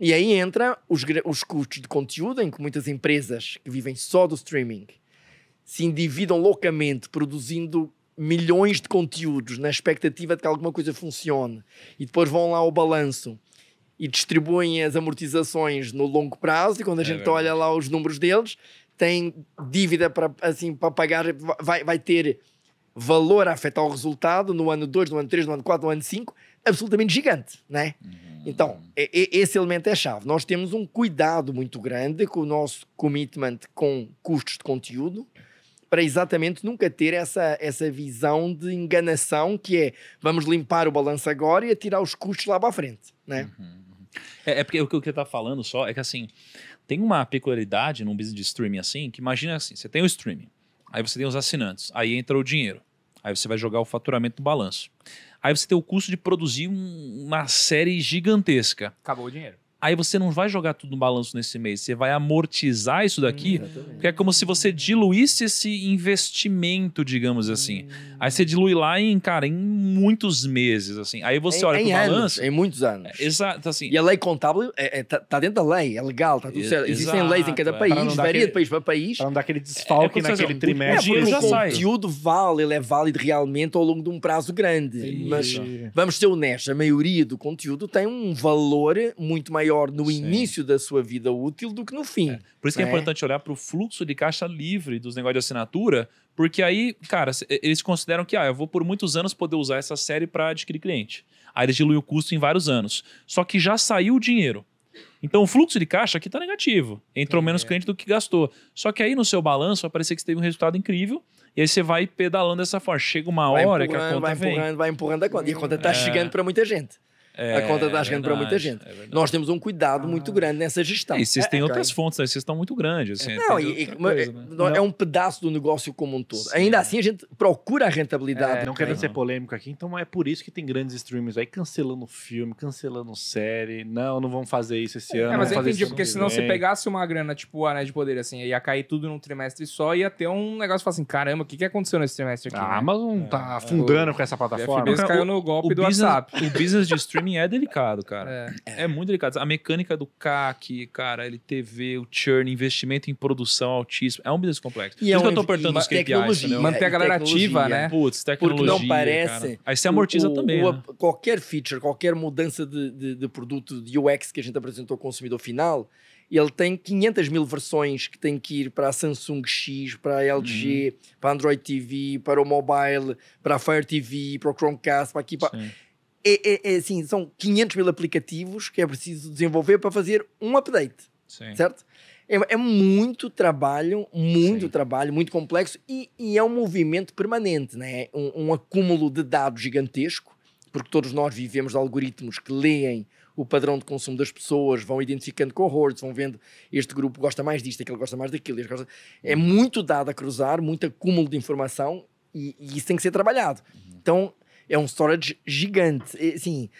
E aí entra os, os custos de conteúdo, em que muitas empresas que vivem só do streaming se endividam loucamente produzindo milhões de conteúdos na expectativa de que alguma coisa funcione e depois vão lá ao balanço e distribuem as amortizações no longo prazo e quando a é gente verdade. olha lá os números deles, tem dívida para, assim, para pagar, vai, vai ter valor a afetar o resultado no ano 2, no ano 3, no ano 4, no ano 5, absolutamente gigante, né? Uhum. Então, é, é, esse elemento é chave. Nós temos um cuidado muito grande com o nosso commitment com custos de conteúdo, para exatamente nunca ter essa, essa visão de enganação que é vamos limpar o balanço agora e atirar os custos lá para a frente, né? Uhum. uhum. É, é porque o que eu estava falando só é que assim, tem uma peculiaridade num business de streaming assim, que imagina assim, você tem o streaming, aí você tem os assinantes, aí entra o dinheiro, aí você vai jogar o faturamento no balanço. Aí você tem o custo de produzir um, uma série gigantesca. Acabou o dinheiro. Aí você não vai jogar tudo no balanço nesse mês, você vai amortizar isso daqui, hum, porque é como se você diluísse esse investimento, digamos assim. Hum. Aí você dilui lá em, cara, em muitos meses, assim. Aí você olha o balanço. Em muitos anos. É, exato, assim. E a lei contábil é, é tá, tá, dentro da lei, é legal, tá tudo certo. Existem leis em cada é. país, varia aquele, de país para país. Para não dar aquele é, é desfalque é, naquele trimestre. É, o conteúdo vale, ele é válido realmente ao longo de um prazo grande. Sim, mas vamos ser honestos, a maioria do conteúdo tem um valor muito maior maior no Sim. início da sua vida útil do que no fim. É. Por isso né? que é né? importante olhar para o fluxo de caixa livre dos negócios de assinatura, porque aí, cara, eles consideram que, ah, eu vou por muitos anos poder usar essa série para adquirir cliente. Aí eles diluem o custo em vários anos. Só que já saiu o dinheiro. Então o fluxo de caixa aqui está negativo. Entrou Sim, é. menos é. cliente do que gastou. Só que aí no seu balanço vai parecer que você teve um resultado incrível. E aí você vai pedalando dessa forma. Chega uma vai hora que a conta vai empurrando, Vai empurrando a conta. E a conta está é. chegando para muita gente. É, a conta está chegando para muita é gente. É Nós temos um cuidado ah. muito grande nessa gestão. E vocês têm é, outras fontes, né? vocês estão muito grandes. Assim, não, e, coisa, né? é, é um pedaço do negócio como um todo. Sim. Ainda assim, a gente procura a rentabilidade. não quero ser polêmico aqui, então é por isso que tem grandes streamers aí cancelando filme, cancelando série. Não, não vão fazer isso esse ano. mas eu entendi, porque senão se pegasse uma grana tipo o Anéis de Poder, assim, ia cair tudo num trimestre só, ia ter um negócio assim: caramba, o que, que aconteceu nesse trimestre aqui? A né? Amazon tá afundando com essa plataforma. O caiu no golpe do WhatsApp. O business de streaming streaming é delicado, cara. É. é. muito delicado. A mecânica do CAC, cara, LTV, o churn, investimento em produção altíssimo. É um business complexo. E Por é isso um, que eu tô apertando os KPIs. Né? Manter a galera ativa, né? Putz, tecnologia. Porque não parece. Cara. Aí você amortiza o, também. O, né? Qualquer feature, qualquer mudança de, de, de produto de UX que a gente apresentou ao consumidor final ele tem 500 mil versões que tem que ir para a Samsung X, para a LG, uhum. para Android TV, para o mobile, para a Fire TV, para o Chromecast, para aqui, para... É, é, é, assim, são 500 mil aplicativos que é preciso desenvolver para fazer um update, Sim. certo? É, é, muito trabalho, muito Sim. trabalho, muito complexo e, e, é um movimento permanente, né? Um, um, acúmulo de dados gigantesco, porque todos nós vivemos de algoritmos que leem o padrão de consumo das pessoas, vão identificando cohorts, vão vendo este grupo gosta mais disto, aquele gosta mais daquilo. Gosta... É muito dado a cruzar, muito acúmulo de informação e, e isso tem que ser trabalhado. Uhum. Então é um storage gigante. É, assim,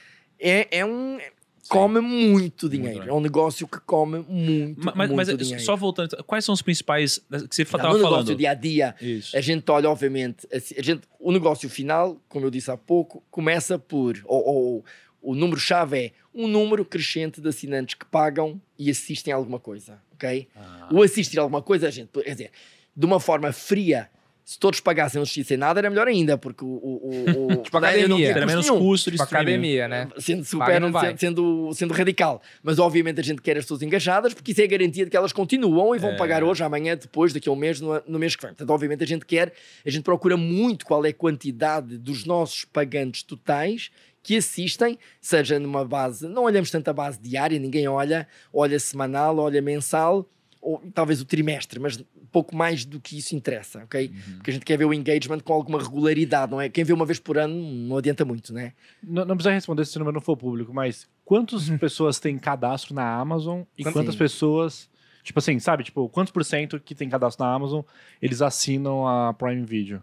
é, é um. É, Sim. Come muito dinheiro. Muito é um negócio que come muito, mas, muito mas, dinheiro. Só voltando, quais são os principais que você estava tá, falando? No negócio dia a dia, Isso. a gente olha, obviamente, assim, a gente, o negócio final, como eu disse há pouco, começa por. Ou, ou, o número-chave é um número crescente de assinantes que pagam e assistem a alguma coisa, ok? Ah. O assistir a alguma coisa, a gente, quer dizer, de uma forma fria, se todos pagassem um X sem nada, era melhor ainda, porque o. o, o tipo academia, era menos nenhum. custo de tipo academia, né? Sendo super, sendo, sendo, sendo, radical. Mas obviamente a gente quer as pessoas engajadas, porque isso é a garantia de que elas continuam e vão é. pagar hoje, amanhã, depois, daqui a um mês, no, no mês que vem. Portanto, obviamente a gente quer, a gente procura muito qual é a quantidade dos nossos pagantes totais que assistem, seja numa base, não olhamos tanto a base diária, ninguém olha, olha semanal, olha mensal ou talvez o trimestre, mas pouco mais do que isso interessa, ok? Uhum. Porque a gente quer ver o engagement com alguma regularidade, não é? Quem vê uma vez por ano não adianta muito, né? Não, não precisa responder se o número não for público, mas quantas uhum. pessoas têm cadastro na Amazon e Sim. quantas pessoas Tipo assim, sabe? Tipo, quantos por cento que tem cadastro na Amazon eles assinam a Prime Video?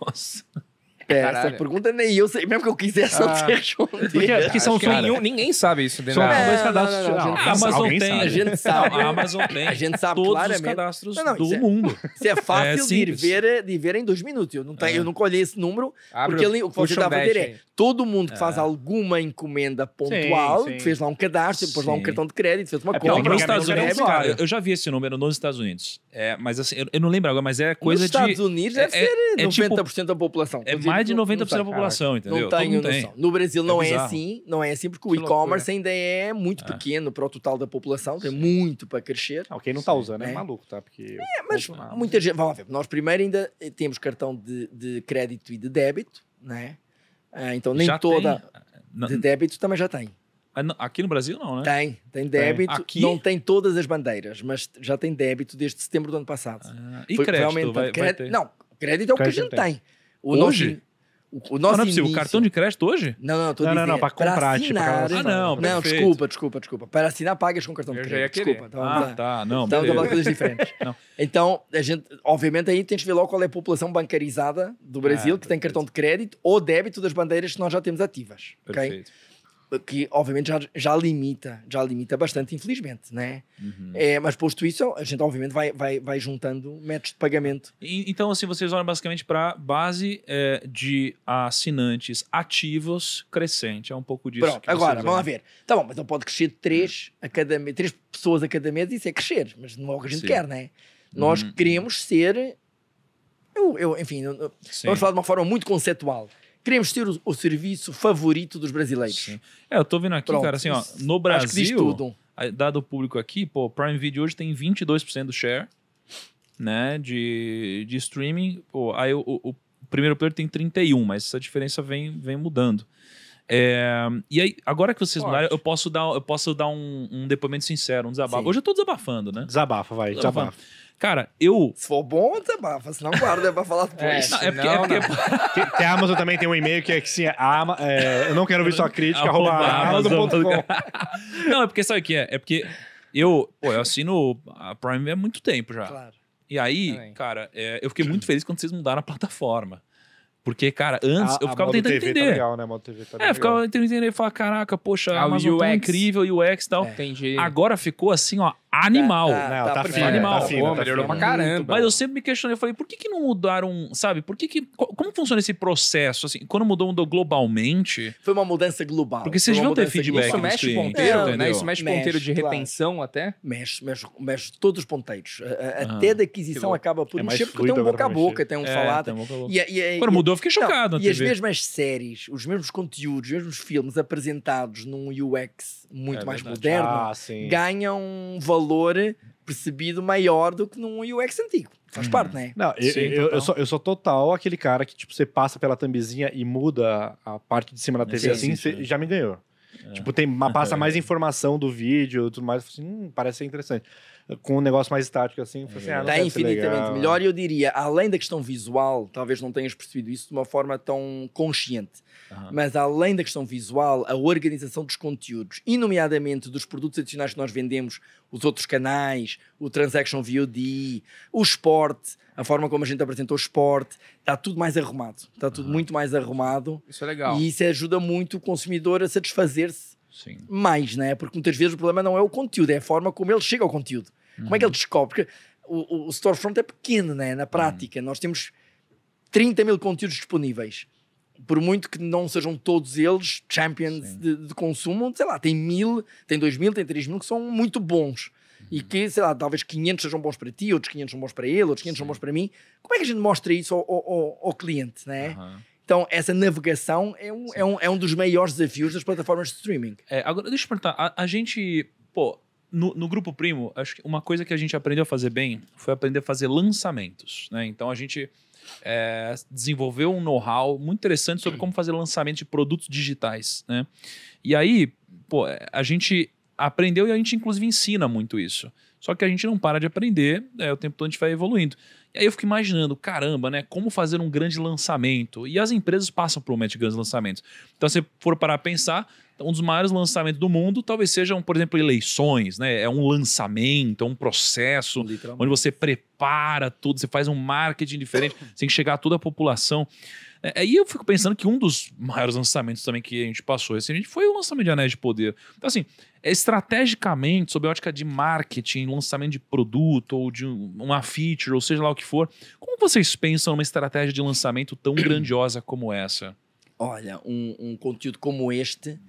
Nossa. É, essa pergunta nem eu sei, mesmo que eu quisesse ah. não ter responder. Porque, é, porque são nenhum, ninguém sabe isso. São dois é, cadastros. Não, não, ah, não, a, Amazon tem, a, gente sabe. A Amazon tem. A gente sabe todos claramente. os cadastros do é, mundo. Isso é fácil de, ver, de ver em dois minutos. Eu não, tenho, é. eu não colhi esse número, Abre porque o que você estava a ver é todo mundo que faz alguma encomenda pontual, fez lá um cadastro, pôs lá um cartão de crédito, fez uma compra. Nos Estados Unidos, cara, eu já vi esse número nos Estados Unidos. Mas assim, eu não lembro agora, mas é coisa de... Nos Estados Unidos deve ser 90% tipo da população. É mais de 90% tá da população, entendeu? Não tá tenho noção. No Brasil é não é, é assim, não é assim, porque que o e-commerce ainda é muito é. pequeno para o total da população, tem Sim. muito para crescer. Não, ah, quem não está usando é, né? maluco, tá? Porque é, mas muita gente, vamos lá ver, nós primeiro ainda temos cartão de, de crédito e de débito, né? Ah, então nem já toda tem. de débito também já tem. Ah, aqui no Brasil não, né? Tem, tem débito. Tem. Aqui? Não tem todas as bandeiras, mas já tem débito desde setembro do ano passado. Ah, e Foi crédito? Vai, vai Não, crédito é o crédito que a gente tem. tem. O hoje? O, o nosso não, ah, não é O cartão de crédito hoje? Não, não, tô não, Não, não, pra comprar, tipo, pra assinar, tipo, Ah, não, Não, desculpa, desculpa, desculpa. Para assinar, pagas com cartão de crédito. Desculpa. Então, ah, tá, não não, Estamos falando coisas diferentes. então, a gente, obviamente, aí tens de ver logo qual é a população bancarizada do Brasil ah, que tem cartão de crédito ou débito das bandeiras que nós já temos ativas. Perfeito. Okay? que obviamente já, já limita, já limita bastante, infelizmente, né? Uhum. É, mas posto isso, a gente obviamente vai, vai, vai juntando métodos de pagamento. E, então, assim, vocês olham basicamente para base é, de assinantes ativos crescente. É um pouco disso. Pronto, agora, vamos lá ver. Tá bom, mas não pode crescer de 3 a cada três pessoas a cada mês, isso é crescer, mas não é o que a gente Sim. quer, né? Nós uhum. queremos ser. Eu, eu enfim, vamos falar de uma forma muito conceitual. Queremos ter o, o serviço favorito dos brasileiros. Sim. É, eu estou vendo aqui, Pronto, cara, assim, ó, no Brasil, dado público aqui, pô, Prime Video hoje tem 22% do share, né, de, de streaming. Pô, aí o, o, o primeiro player tem 31, mas essa diferença vem, vem mudando. É, e aí, agora que vocês mudaram, eu posso dar, eu posso dar um, um depoimento sincero, um desabafo. Sim. Hoje eu tô desabafando, né? Desabafa, vai, desabafa. Cara, eu. Se for bom, desabafa. Se não, guarda pra falar né, é, depois. É, é porque. Não, é porque... É a Amazon também tem um e-mail que é que sim, é, ama, é, eu não quero ouvir sua crítica, arroba Amazon.com. Tá não, é porque sabe o que é? É porque eu, pô, eu assino a Prime há muito tempo já. Claro. E aí, também. cara, é, eu fiquei muito feliz quando vocês mudaram a plataforma. Porque, cara, antes a, eu ficava tentando TV tá entender. Tá legal, né? A modo TV tá é, legal. ficava tentando entender e falar, caraca, poxa, a ah, Amazon UX. Tá incrível, UX e tal. É. Entendi. Agora ficou assim, ó, animal. Tá, tá, tá, tá fino, animal. pra caramba. Mas eu sempre me questionei, eu falei, por que que não mudaram, sabe? Por que que... Como funciona esse processo, assim? Quando mudou, mudou globalmente... Foi uma mudança global. Porque vocês vão ter feedback né? Isso mexe ponteiro, não, né? Isso mexe, mexe ponteiro de retenção claro. até? Mexe, mexe, mexe todos os ponteiros. Até é, é ah, da aquisição acaba por é mexer, porque é, tem um boca a boca, tem um falado. Quando mudou, eu fiquei chocado. e as mesmas séries, os mesmos conteúdos, os mesmos filmes apresentados num UX muito mais moderno, ah, ganham valor valor percebido maior do que num UX antigo. Faz uhum. parte, né? Não, eu, Sim, eu, eu, sou, eu sou total aquele cara que, tipo, você passa pela thumbzinha e muda a parte de cima da TV Sim, assim, você já me ganhou. É. Tipo, tem, passa é. mais informação do vídeo, tudo mais. Assim, hum, parece ser interessante com um negócio mais estático assim. assim é. assim ah, Está infinitamente melhor e eu diria, além da questão visual, talvez não tenhas percebido isso de uma forma tão consciente, uhum. mas além da questão visual, a organização dos conteúdos, e nomeadamente dos produtos adicionais que nós vendemos, os outros canais, o Transaction VOD, o esporte, a forma como a gente apresentou o esporte, está tudo mais arrumado. Está tudo uhum. muito mais arrumado. Isso é legal. E isso ajuda muito o consumidor a satisfazer-se Sim. mais, não é? Porque muitas vezes o problema não é o conteúdo, é a forma como ele chega ao conteúdo. Uhum. Como é que ele uhum. descobre? Porque o, o storefront é pequeno, né? na prática. Uhum. Nós temos 30 mil conteúdos disponíveis. Por muito que não sejam todos eles champions de, de, consumo, sei lá, tem mil, tem dois mil, tem três mil que são muito bons. Uhum. E que, sei lá, talvez 500 sejam bons para ti, outros 500 são bons para ele, outros 500 Sim. são bons para mim. Como é que a gente mostra isso ao, ao, ao cliente, né? Uhum. Então, essa navegação é um, é um, é um dos maiores desafios das plataformas de streaming. É, agora, deixa eu perguntar, a, a gente, pô, no, no, grupo primo, acho que uma coisa que a gente aprendeu a fazer bem foi aprender a fazer lançamentos, né? Então a gente é, desenvolveu um know-how muito interessante sobre como fazer lançamento de produtos digitais, né? E aí, pô, a gente aprendeu e a gente inclusive ensina muito isso. Só que a gente não para de aprender, é, o tempo todo a gente vai evoluindo. E aí eu fico imaginando, caramba, né? Como fazer um grande lançamento? E as empresas passam por um momento de grandes lançamentos. Então, se você for parar a pensar, um dos maiores lançamentos do mundo talvez sejam, por exemplo, eleições, né? É um lançamento, é um processo onde você prepara tudo, você faz um marketing diferente, você tem que chegar a toda a população. É, é, e eu fico pensando que um dos maiores lançamentos também que a gente passou esse foi o lançamento de Anéis de Poder. Então, assim, é estrategicamente, sob a ótica de marketing, lançamento de produto ou de uma feature, ou seja lá o que for, como vocês pensam numa estratégia de lançamento tão grandiosa como essa? Olha, um, um conteúdo como este,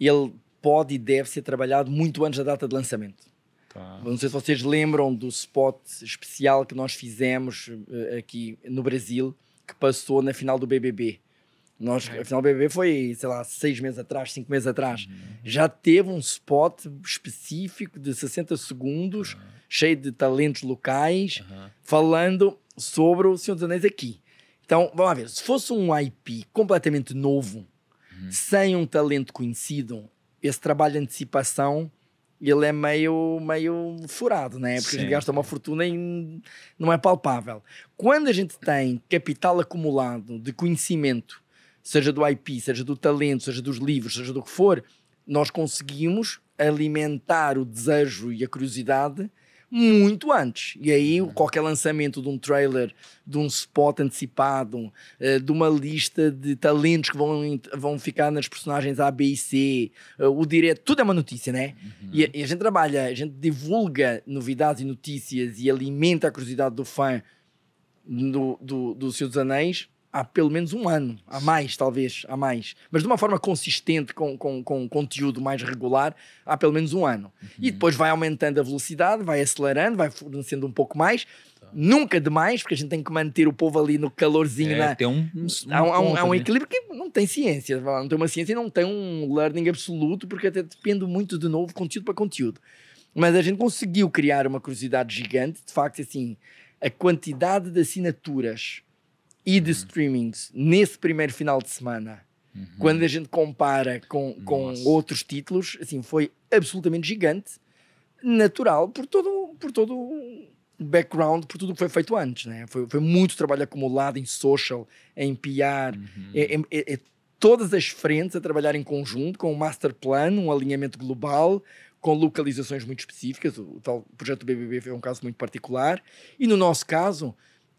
ele pode e deve ser trabalhado muito antes da data de lançamento. Tá. Não sei se vocês lembram do spot especial que nós fizemos eh, aqui no Brasil, que passou na final do BBB. Nós, é. A final do BBB foi, sei lá, seis meses atrás, cinco meses atrás. Uhum. Já teve um spot específico de 60 segundos, uhum. cheio de talentos locais, uhum. falando sobre o Senhor dos Anéis aqui. Então, vamos lá ver. Se fosse um IP completamente novo, uhum. sem um talento conhecido, esse trabalho de antecipação e ele é meio, meio furado, né? Porque Sim. a gente gasta uma fortuna e não é palpável. Quando a gente tem capital acumulado de conhecimento, seja do IP, seja do talento, seja dos livros, seja do que for, nós conseguimos alimentar o desejo e a curiosidade muito antes. E aí, uhum. qualquer lançamento de um trailer, de um spot antecipado, eh, de uma lista de talentos que vão, vão ficar nas personagens A, B e C, eh, o direto, tudo é uma notícia, né? Uhum. E, a, e a gente trabalha, a gente divulga novidades e notícias e alimenta a curiosidade do fã do, do, do Senhor dos Anéis há pelo menos um ano, a mais talvez, a mais, mas de uma forma consistente, com, com, com conteúdo mais regular, há pelo menos um ano. Uhum. E depois vai aumentando a velocidade, vai acelerando, vai fornecendo um pouco mais, tá. nunca demais, porque a gente tem que manter o povo ali no calorzinho. É, na... tem um, um, há, um, há um, há um né? equilíbrio que não tem ciência, não tem uma ciência e não tem um learning absoluto, porque até depende muito de novo, conteúdo para conteúdo. Mas a gente conseguiu criar uma curiosidade gigante, de facto, assim, a quantidade de assinaturas e de streamings nesse primeiro final de semana, uhum. quando a gente compara com, com outros títulos, assim, foi absolutamente gigante, natural, por todo, por todo o background, por tudo que foi feito antes. Né? Foi, foi muito trabalho acumulado em social, em PR, uhum. em, em, em, todas as frentes a trabalhar em conjunto, com um master plan, um alinhamento global, com localizações muito específicas. O, o tal projeto BBB foi um caso muito particular. E no nosso caso,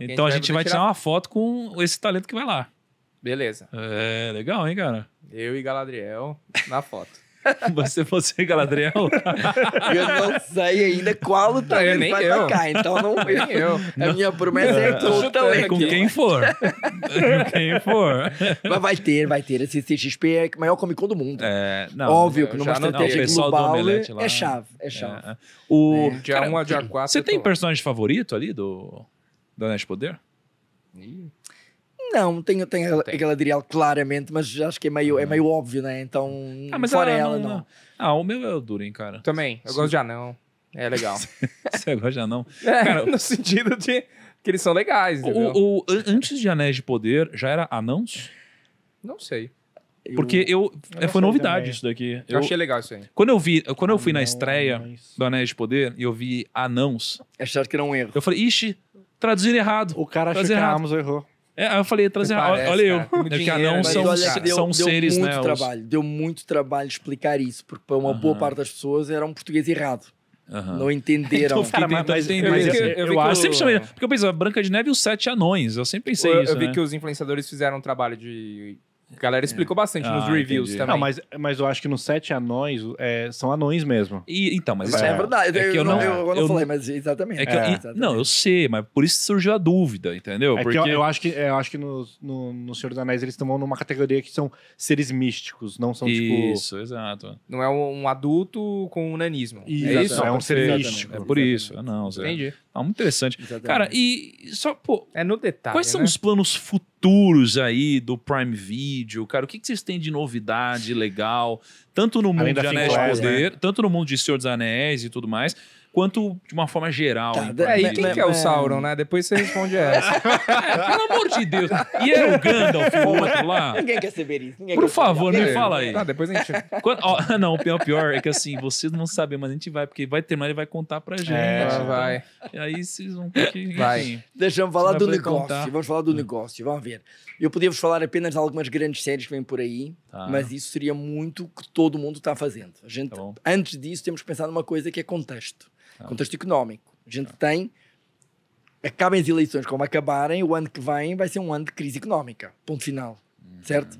então a gente vai, vai tirar... uma foto com esse talento que vai lá. Beleza. É, legal, hein, cara? Eu e Galadriel na foto. Você você, Galadriel? eu não sei ainda qual o talento vai eu. tocar, então não nem eu. A minha promessa é, é todo o talento. Com quem for. com quem for. Mas vai ter, vai ter. Esse CXP é o maior Comic Con do mundo. É, não, Óbvio é, que numa estratégia não, global é, é chave, é chave. É. O, é. Dia cara, um, dia quatro, você tem personagem favorito ali do da Anéis de Poder? Não, tem, tem, a, tem. a Galadriel claramente, mas acho que é meio, é meio óbvio, né? Então, ah, mas fora ela, não, não. Ah, o meu é o Durin, cara. Também, eu Sim. gosto de anão. É legal. Você gosta de anão? É, cara, no sentido de que eles são legais, o, o, antes de Anéis de Poder, já era anãos? Não sei. Eu, Porque eu, eu é, foi novidade também. isso daqui. Eu, eu, achei legal isso aí. Quando eu vi, quando eu fui Anão, na estreia mas... do Anéis de Poder e eu vi anãos, acharam que era um erro. Eu falei, ixi, Traduzir errado. O cara achou que errado. a Amazon errou. É, aí eu falei, trazer errado. olha né? eu. Cara, é não são, olha, deu, são deu seres, muito né? Trabalho, os... Deu muito trabalho explicar isso, porque para uma uh -huh. boa parte das pessoas era um português errado. Não entenderam. Então, cara, mas, mas, entender. mas, assim, eu, eu, eu, eu sempre chamei, é. porque eu pensei, Branca de Neve e os Sete Anões, eu sempre pensei eu, isso. Eu vi né? que os influenciadores fizeram um trabalho de a galera explicou é. bastante ah, nos reviews entendi. também. Não, mas, mas eu acho que nos Sete Anões é, são anões mesmo. E, então, mas isso é, é verdade. É que eu, não, eu, eu, eu não falei, mas exatamente. É que eu, é, exatamente. Não, eu sei, mas por isso surgiu a dúvida, entendeu? É Porque eu, acho que, eu acho que no, no, no Senhor dos Anéis eles estão numa categoria que são seres místicos, não são isso, tipo. Isso, exato. Não é um, adulto com unanismo. Isso, é isso? É um ser místico. É por isso. Ah, não, Entendi. Ah, muito interessante. Exatamente. Cara, e só, pô. É no detalhe. Quais são né? os planos futuros aí do Prime Video, cara? O que, que vocês têm de novidade legal? Tanto no Além mundo de Anéis de né? Poder, né? tanto no mundo de Senhor dos Anéis e tudo mais quanto de uma forma geral. Tá, é, e quem que é o é. Sauron, né? Depois você responde essa. É, pelo amor de Deus. E era é o Gandalf, o outro lá. Ninguém quer saber isso. Por favor, me fala aí. Tá, depois a gente. Quando, ó, não, o pior, pior é que assim, vocês não sabem mas a gente vai, porque vai terminar e vai contar pra gente. É, então, vai. E aí vocês vão ter que. Vai. Deixamos falar do negócio. Contar. Vamos falar do negócio, vamos ver. Eu podia-vos falar apenas de algumas grandes séries que vêm por aí, tá. mas isso seria muito que todo mundo está fazendo. A gente, tá antes disso, temos que pensar numa coisa que é contexto. Então. Contexto económico. A gente então. tem. Acabem as eleições como acabarem, o ano que vem vai ser um ano de crise económica. Ponto final. Uhum. Certo?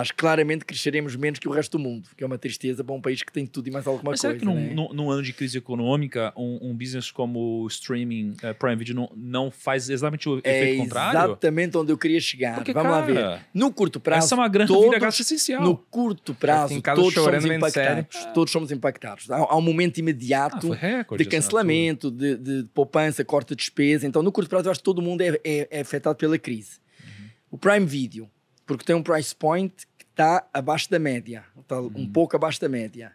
acho que claramente cresceremos menos que o resto do mundo, que é uma tristeza para um país que tem tudo e mais alguma Mas coisa. Mas será que num, né? num, num, ano de crise econômica, um, um business como o streaming, uh, Prime Video, não, não faz exatamente o é efeito contrário? É exatamente onde eu queria chegar. Porque, Vamos cara, lá ver. No curto prazo. Essa é uma grande todos, vida essencial. No curto prazo, todos somos impactados. Todos somos impactados. Há, há um momento imediato ah, recorde, de cancelamento, de, de, poupança, corte de despesa. Então, no curto prazo, eu acho que todo mundo é, é, é afetado pela crise. Uhum. O Prime Video porque tem um price point que está abaixo da média, tá uhum. um pouco abaixo da média.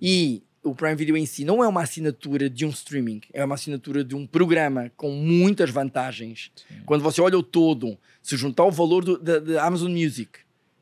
E o Prime Video em si não é uma assinatura de um streaming, é uma assinatura de um programa com muitas vantagens. Sim. Quando você olha o todo, se juntar o valor da, Amazon Music,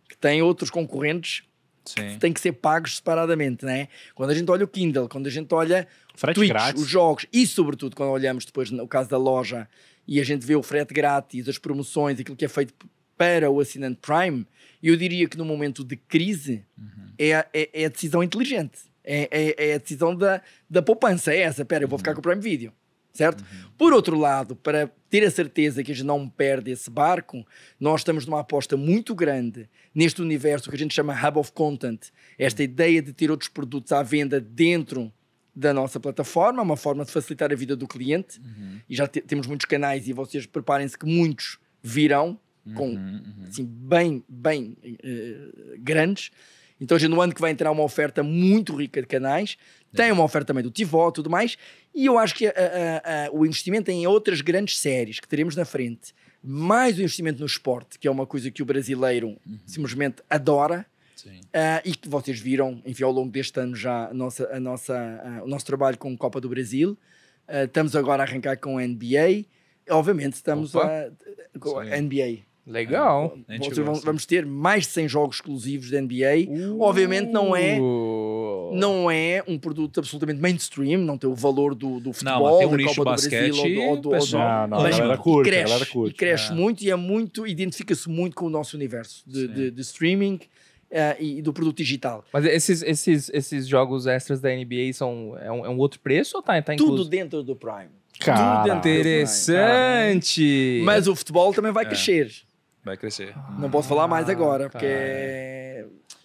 que tem outros concorrentes Sim. que que ser pagos separadamente, né? Quando a gente olha o Kindle, quando a gente olha frete Twitch, grátis. os jogos e sobretudo quando olhamos depois no caso da loja e a gente vê o frete grátis, as promoções, aquilo que é feito para o assinante Prime, eu diria que no momento de crise uhum. é, é, é, a decisão inteligente. É, é, é, a decisão da, da poupança. É essa, pera, eu vou ficar uhum. com o Prime Video. Certo? Uhum. Por outro lado, para ter a certeza que a gente não perde esse barco, nós estamos numa aposta muito grande neste universo que a gente chama Hub of Content. Esta uhum. ideia de ter outros produtos à venda dentro da nossa plataforma, uma forma de facilitar a vida do cliente. Uhum. E já temos muitos canais e vocês preparem-se que muitos virão com uhum, uhum, assim bem bem uh, grandes então hoje no ano que vem terá uma oferta muito rica de canais é. tem uma oferta também do Tivó tudo mais e eu acho que eh, eh, o investimento é em outras grandes séries que teremos na frente mais o investimento no esporte que é uma coisa que o brasileiro uhum. simplesmente adora uh, e que vocês viram enfim ao longo deste ano já a nossa a nossa o nosso trabalho com a Copa do Brasil uh, estamos agora a arrancar com a NBA obviamente estamos Opa. a, com a NBA Legal. É, vamos, vamos, vamos ter mais de 100 jogos exclusivos da NBA. Uh. Obviamente não é uh! não é um produto absolutamente mainstream, não tem o valor do, do futebol, não, tem um da Copa do basquete, Brasil ou do, ou mas cresce, e cresce é. muito e é muito identifica-se muito com o nosso universo de, de, de streaming. Uh, e do produto digital. Mas esses, esses, esses jogos extras da NBA são é um, é um outro preço ou está tá, tá incluso? Tudo dentro do Prime. Cara, Tudo dentro interessante. Do Prime. Mas o futebol também vai é. crescer. Vai crescer. Não posso falar mais ah, agora, porque.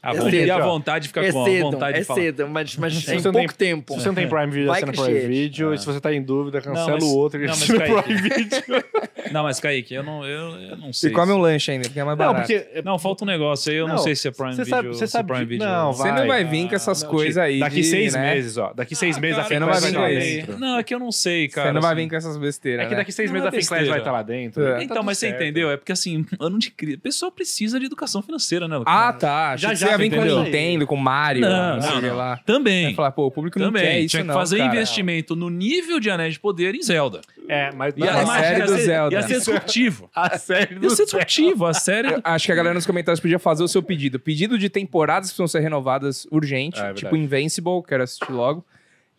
Ah, bom, é cedo, e a vontade fica é com cedo, a vontade é de falar. É cedo, mas, mas é em pouco tem, tempo. Se você não tem Prime Video, assina Prime Video. E se você está em dúvida, cancela o outro e assina Prime Video. não, mas Kaique, eu não, eu, eu não sei. E come um lanche ainda, é porque é mais barato. Não, porque... não falta um negócio aí, eu não, não sei se é Prime Video. Sabe, você sabe Prime Video. Não, Você não vai vir com essas coisas aí. Daqui seis né? meses, ó. Daqui ah, seis meses a Finclass vai estar lá dentro. Não, é que eu não sei, cara. Você não vai assim. vir com essas besteiras. É que né? daqui seis meses a Finclass vai estar lá dentro. Então, tá mas você entendeu? É porque assim, ano de crise. A pessoa precisa de educação financeira, né? Ah, tá. Já já ia vir com a Nintendo, com Mario, não, não, sei não. lá. Também. Ia falar, pô, o público Também. quer isso Tinha que não, fazer cara. investimento no nível de Anéis de Poder em Zelda. É, mas... E a, a série do Zelda. Ia ser disruptivo. A série do Ia ser disruptivo, a série... Acho que a galera nos comentários podia fazer o seu pedido. Pedido de temporadas que precisam ser renovadas urgente, é, é tipo Invincible, quero assistir logo.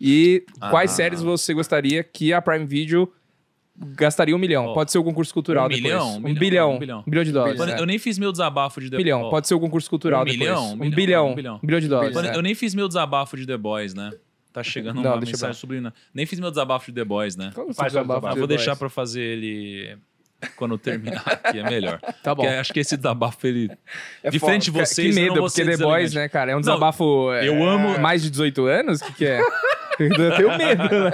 E ah. quais séries você gostaria que a Prime Video gastaria um milhão. Oh, pode ser o concurso cultural um depois. Milhão, um, milhão, bilhão, um bilhão. Um bilhão de dólares. É. Eu é. nem fiz meu desabafo de The Boys. Pode ser o concurso cultural um depois. Milhão, um bilhão. bilhão. Um bilhão. bilhão de dólares. É. Eu nem fiz meu desabafo de The Boys, né? Tá chegando Não, uma mensagem subliminar. Né? Nem fiz meu desabafo de The Boys, né? Como é Faz o desabafo? De Vou deixar pra fazer ele quando terminar aqui, é melhor. Tá bom. Porque acho que esse desabafo, ele. É Diferente de vocês, que medo, porque The Boys, né, cara? É um desabafo. Não, eu é, amo. Mais de 18 anos? O que, que é? Então eu tenho medo, né?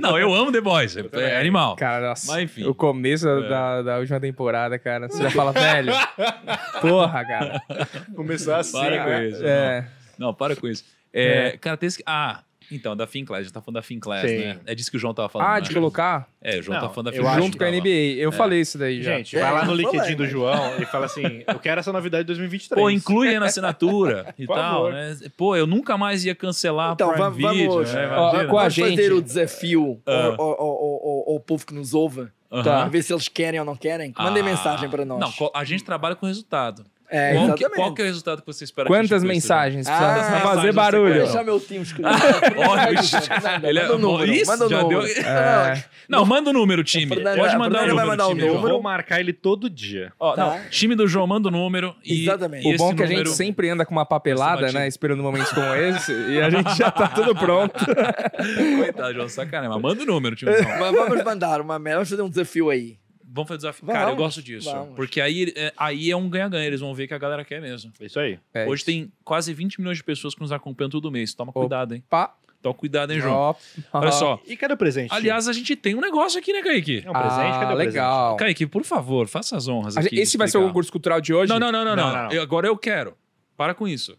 Não, eu amo The Boys. É animal. Cara, nossa. Mas, enfim. O começo é. da, da última temporada, cara. Você já fala, velho. Porra, cara. Começou assim. Para cara. com né? isso. É. Não, não para com isso. É, é. Cara, tem esse... Ah, então, da Finclass, a gente tá falando da Finclass, Sim. né? É disso que o João tava falando. Ah, né? de colocar? É, o João tá falando da Finclass. Junto com a NBA. Eu é. falei isso daí já. Gente, é, vai lá no LinkedIn do João e fala assim: eu quero essa novidade de 2023. Pô, inclui aí na assinatura e Por tal, favor. né? Pô, eu nunca mais ia cancelar então, Prime vamos, Video, né? Imagina. com a gente. fazer o desafio ah. ao, ao, povo que nos ouve. Uhum. Tá. Ver se eles querem ou não querem. Mandem ah, mensagem para nós. Não, a gente trabalha com resultado. É, qual, que, qual que é o resultado que você espera? Quantas que mensagens? Ah, Precisa mensagens fazer barulho. Deixa deixar meu time escutar. Ah, é- manda o número, isso deu. É... Não, manda o número, é, time. Fernanda, Pode mandar o número. Mandar número. vou marcar ele todo dia. Ó, tá. não, time do João manda o número. E Exatamente. O bom é que a gente sempre anda com uma papelada, né? Esperando momentos como esse. e a gente já tá tudo pronto. Coitado, João, sacanagem. Mas manda o número, time. do João. vamos mandar uma melhor. Vamos fazer um desafio aí. Vamos fazer desafio. Vamos, Cara, eu gosto disso. Vamos. Porque aí, é, aí é um ganha-ganha. Eles vão ver que a galera quer mesmo. É isso aí. É Hoje isso. tem quase 20 milhões de pessoas que nos acompanham todo mês. Toma cuidado, hein? Opa. Toma cuidado, hein, João? Olha só. E cadê o presente? Aliás, a gente tem um negócio aqui, né, Kaique? É um presente? Ah, cadê o ah, legal. presente? Kaique, por favor, faça as honras aqui. Esse vai explicar. ser o concurso cultural de hoje? Não, não, não, não. não, não. não. Eu, agora eu quero. Para com isso.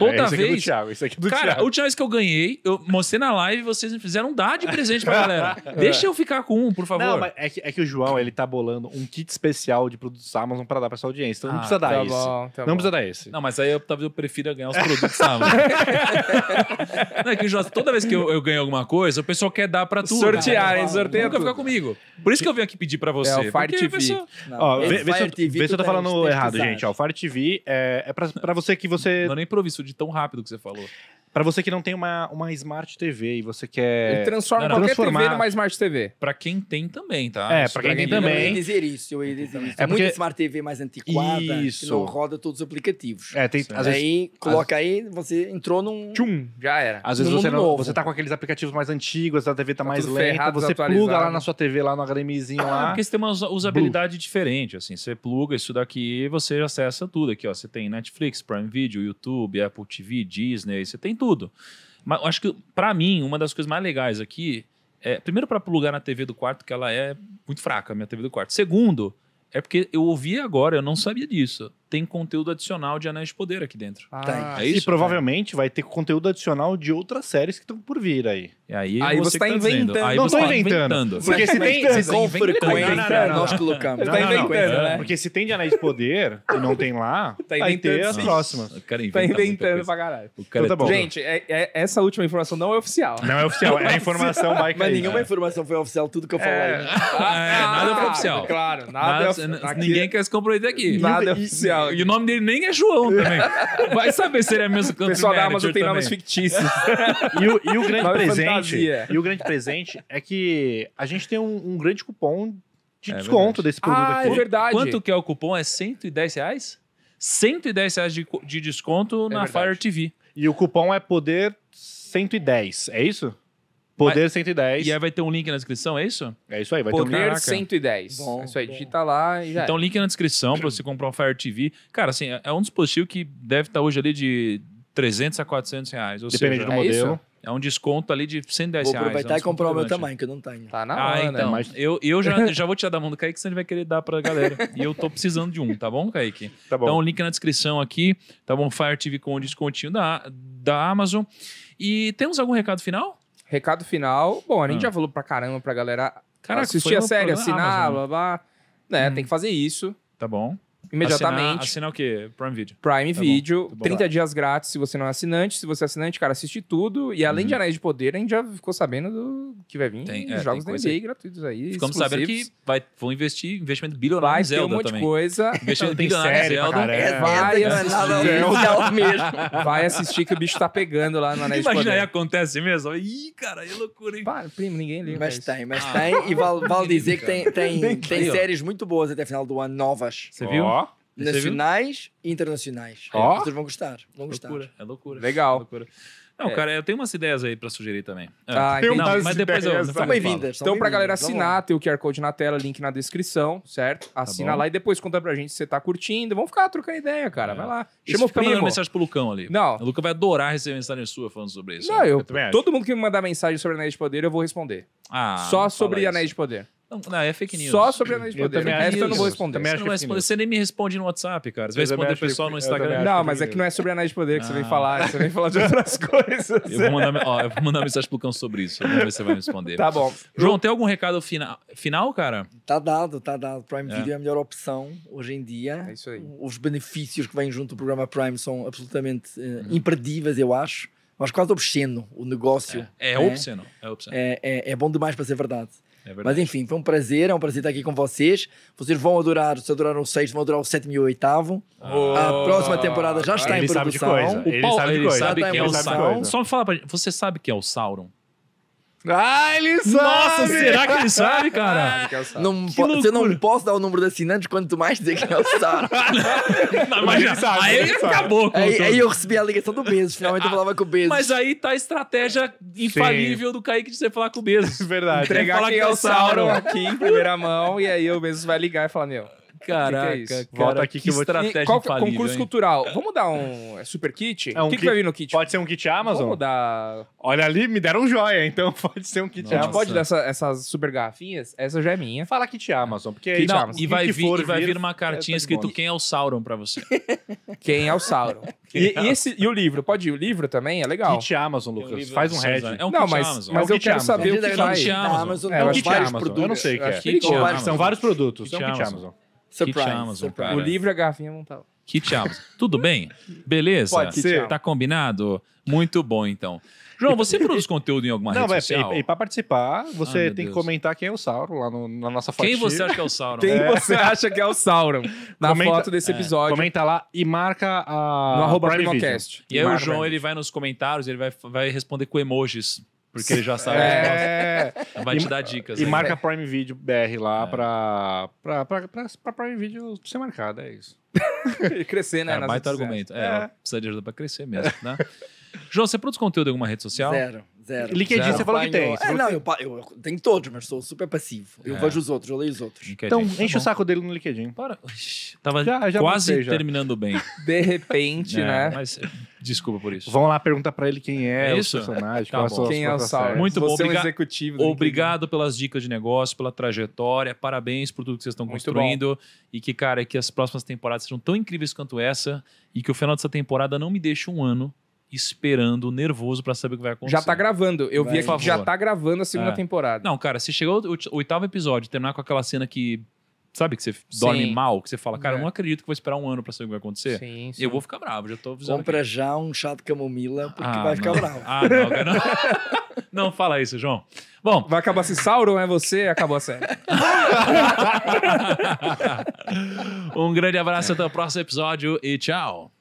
Toda é, esse vez. Aqui é do Thiago, esse aqui é do cara, Thiago. a última vez que eu ganhei, eu mostrei na live e vocês me fizeram dar de presente pra galera. É. Deixa eu ficar com um, por favor. Não, mas é que, é que o João, ele tá bolando um kit especial de produtos Amazon pra dar pra sua audiência. Então ah, não precisa dar tá esse. Bom, tá não bom. precisa dar esse. Não, mas aí eu talvez eu prefira ganhar os produtos Amazon. não, é que o João, toda vez que eu, eu, ganho alguma coisa, o pessoal quer dar pra tu. Né? Sortear, hein? Sorteia. Nunca ficar comigo. Por isso que eu vim aqui pedir pra você. É o Fire TV. Pessoa... Não, Ó, vê, Fire vê, se eu, TV, vê se eu tô é falando errado, gente. Ó, o Fire TV é, é pra, pra você que você. Não, é nem improviso de de tão rápido que você falou. Para você que não tem uma, uma Smart TV e você quer. Ele transforma não, não. qualquer transformar... TV numa Smart TV. Para quem tem também, tá? É, para quem, quem tem também. Eu ia dizer isso, eu ia dizer isso. É, é muito porque... muita Smart TV mais antiquada, isso. que não roda todos os aplicativos. É, tem. Às vezes, aí, coloca aí, você entrou num. Tchum! Já era. Às vezes você, não, você tá com aqueles aplicativos mais antigos, a TV tá, tá mais lenta, ferrado, você pluga lá na sua TV, lá no HDMIzinho ah, lá. Porque você tem uma usabilidade diferente, assim. Você pluga isso daqui e você acessa tudo aqui, ó. Você tem Netflix, Prime Video, YouTube, Apple Apple TV, Disney, você tem tudo. Mas eu acho que, para mim, uma das coisas mais legais aqui é, primeiro, para plugar na TV do quarto, que ela é muito fraca, a minha TV do quarto. Segundo, é porque eu ouvi agora, eu não sabia disso tem conteúdo adicional de Anéis de Poder aqui dentro. Ah, é isso, e provavelmente vai ter conteúdo adicional de outras séries que estão por vir aí. E aí, aí você, está tá, tá inventando. aí não está tá inventando. inventando. Porque se tá tem... Tá Com frequência nós colocamos. Não, não, é. né? Porque se tem de Anéis de Poder e não tem lá, tá vai ter as próximas. Está tá inventando pra caralho. Então, tá é bom. Gente, é, é, essa última informação não é oficial. Não é oficial, é a é informação vai Mas nenhuma informação foi oficial, tudo que eu falei. Ah, nada foi oficial. Claro, nada Ninguém quer se comprometer aqui. Nada é oficial e o nome dele nem é João também. Vai saber se ele é mesmo cantor. O pessoal da Amazon tem também. nomes fictícios. E o, e o grande presente. Fantasia. E o grande presente é que a gente tem um, um grande cupom de é desconto verdade. desse produto ah, é aqui. É verdade. Quanto que é o cupom? É 110 reais? 110 reais de, de desconto é na verdade. Fire TV. E o cupom é poder 110, é isso? Poder 110. E aí vai ter um link na descrição, é isso? É isso aí, vai Poder ter um link. Poder 110. Bom, é isso aí, bom. digita lá e já. Então, link na descrição para você comprar o Fire TV. Cara, assim, é um dispositivo que deve estar hoje ali de 300 a 400 reais. Ou Depende seja, do modelo. É, é um desconto ali de 110 reais. Vou aproveitar é um e comprar o meu tamanho, que eu não tenho. Tá na ah, hora, né? Então, Mas... Eu, eu já, já vou tirar da mão do Kaique, que ele vai querer dar pra galera. e eu tô precisando de um, tá bom, Kaique? Tá bom. Então, link na descrição aqui, tá bom? Fire TV com o descontinho da, da Amazon. E temos algum recado final? Recado final. Bom, a gente ah. já falou pra caramba pra galera Caraca, assistir a série, assinar, ah, blá blá. blá. Né, hum. tem que fazer isso. Tá bom imediatamente. Assinar, assinar o quê? Prime Video. Prime tá Video. Bom, tá bom. 30 dias grátis se você não é assinante. Se você é assinante, cara, assiste tudo. E além uhum. de Anéis de Poder, a gente já ficou sabendo do que vai vir tem, é, jogos tem da NBA gratuitos aí. Ficamos sabendo que vai, vão investir investimento bilionário vai em Zelda. Vai ter um monte também. de coisa. Investimento bilionário em Zelda. Cara, é. Vai é, assistir. mesmo. É vai assistir que o bicho tá pegando lá no Anéis de Poder. Imagina aí, acontece mesmo. Ih, cara, é loucura, hein? Para, primo, ninguém liga. Mas tem, mas ah, tem. E vale dizer que tem séries muito boas até final do ano, novas. Você viu? nacionais e internacionais. Ó. As vocês vão gostar. Vão gostar. Loucura, é loucura. Legal. É loucura. Não, É. cara, eu tenho umas ideias aí pra sugerir também. Ah, ah entendi. Não, mas depois eu. ideias. eu bem-vindas. Então, pra bem galera assinar, tem o QR Code na tela, link na descrição, certo? Tá Assina lá e depois conta pra gente se você tá curtindo. Vamos ficar trocando ideia, cara. É. Vai lá. Isso Chama o fica primo. mensagem pro Lucão ali. Não. O Lucão vai adorar receber mensagem sua falando sobre isso. Não, eu, acho. todo mundo que me mandar mensagem sobre Anéis de Poder, eu vou responder. Ah, Só sobre a Anéis de Poder. Não, é fake news. Só sobre análise de poder. Eu também acho, eu não vou responder. você, não responder. você nem me responde no WhatsApp, cara. Você vai responder pessoal que... no Instagram. É não, mas é que não é sobre análise de poder que ah. você vem falar. Você vem falar de outras coisas. Eu vou mandar, ó, eu vou mandar mensagem pro Cão sobre isso. Vamos ver se você vai me responder. Tá bom. João, tem algum recado final, final cara? Tá dado, tá dado. Prime é. Video é a melhor opção hoje em dia. É isso aí. Os benefícios que vêm junto do programa Prime são absolutamente uh, hum. imperdíveis, eu acho. Mas quase obsceno o negócio. É, é né? obsceno. É, obsceno. É, é, é bom demais para ser verdade. É Mas enfim, foi um prazer, é um prazer estar aqui com vocês. Vocês vão adorar, se adoraram o sexto, vão adorar o sétimo e o oitavo. Oh. A próxima temporada já está ele em produção. Sabe de coisa. O Paulo, ele sabe de coisa. Sabe quem é o Sauron. Só me fala pra gente, você sabe quem é o Sauron? Ah, ele sabe! Nossa, será que ele sabe, cara? Não você não posso dar o número do assinante quanto mais dizer que é o Sara. Mas Ele sabe, aí ele acabou com aí, aí eu recebi a ligação do Bezos, finalmente eu falava com o Bezos. Mas aí tá a estratégia infalível do Kaique de você falar com o Bezos. Verdade. Entregar Fala quem que é, é o sauro Sauron aqui em primeira mão e aí o mesmo vai ligar e falar, meu, é Caraca, que cara, volta aqui que, que eu vou estratégia qual, é infalível, Concurso hein? cultural. Vamos dar um é super kit? É um o que, kit, que vai vir no kit? Pode ser um kit Amazon? Vamos dar... Olha ali, me deram joia, então pode ser um kit Nossa. Amazon. A gente pode dar essa, essas super garrafinhas? Essa já é minha. Fala kit Amazon, porque aí... Não, Amazon. E vai, vir, for, e vai vir, uma é cartinha é, escrito bom. quem é o Sauron pra você. quem é o Sauron. e, e, esse, e o livro? Pode ir? O livro também? É legal. Kit Amazon, Lucas. Faz um head. É um Não, kit mas, Amazon. Mas eu quero saber o que vai. É um kit Amazon. Eu não sei o que é. São vários produtos. É um kit Amazon. Surprise. Kit Amazon, surprise. Cara. O livro e a garrafinha vão estar tá lá. Kit Amazon. Tudo bem? Beleza? Pode ser. Tá combinado? Muito bom, então. João, você produz conteúdo em alguma não, rede E, e para participar, você tem Deus. que comentar quem é o Sauro lá no, na nossa foto. Quem você acha que é o Sauro? Quem é. você acha que é o sauron? Na comenta, foto desse é. episódio. É. Comenta lá e marca a... no arroba Primocast. E, e aí o João, ele vai nos comentários, ele vai, vai responder com emojis porque ele já sabe a é... resposta. É. Vai te dar dicas. E né? marca Prime Video BR lá é. pra, pra, pra, pra, pra Prime Video ser marcada, é isso. e crescer, né? Cara, é, baita argumento. É, é, precisa de ajuda pra crescer mesmo, né? João, você produz conteúdo em alguma rede social? Zero. Zero. LinkedIn Zero. você falou que tem. É, não, eu, eu, tenho todos, mas sou super passivo. Eu é. vejo os outros, eu leio os outros. LinkedIn. Então, tá enche bom. o saco dele no LinkedIn. Para. tava já, já quase já. terminando bem. De repente, é, né? Mas, eh, desculpa por isso. Vamos lá perguntar pra ele quem é, é isso? o personagem. Tá é Quem é o Sauron? Muito bom. Você é um executivo Obrigado pelas dicas de negócio, pela trajetória. Parabéns por tudo que vocês estão construindo. E que, cara, que as próximas temporadas sejam tão incríveis quanto essa. E que o final dessa temporada não me deixe um ano esperando, nervoso para saber o que vai acontecer. Já tá gravando. Eu vai. vi aqui que já tá gravando a segunda é. temporada. Não, cara, se chegou o oitavo episódio, terminar com aquela cena que sabe que você sim. dorme mal, que você fala, cara, é. eu não é. acredito que vou esperar um ano para saber o que vai acontecer. Sim, sim. Eu vou ficar bravo, já tô avisando. Compra aqui. já um chá de camomila, porque ah, vai não. ficar bravo. Ah, não, não. não fala isso, João. Bom, vai acabar se Sauron é você, acabou a série. um grande abraço até o próximo episódio e tchau.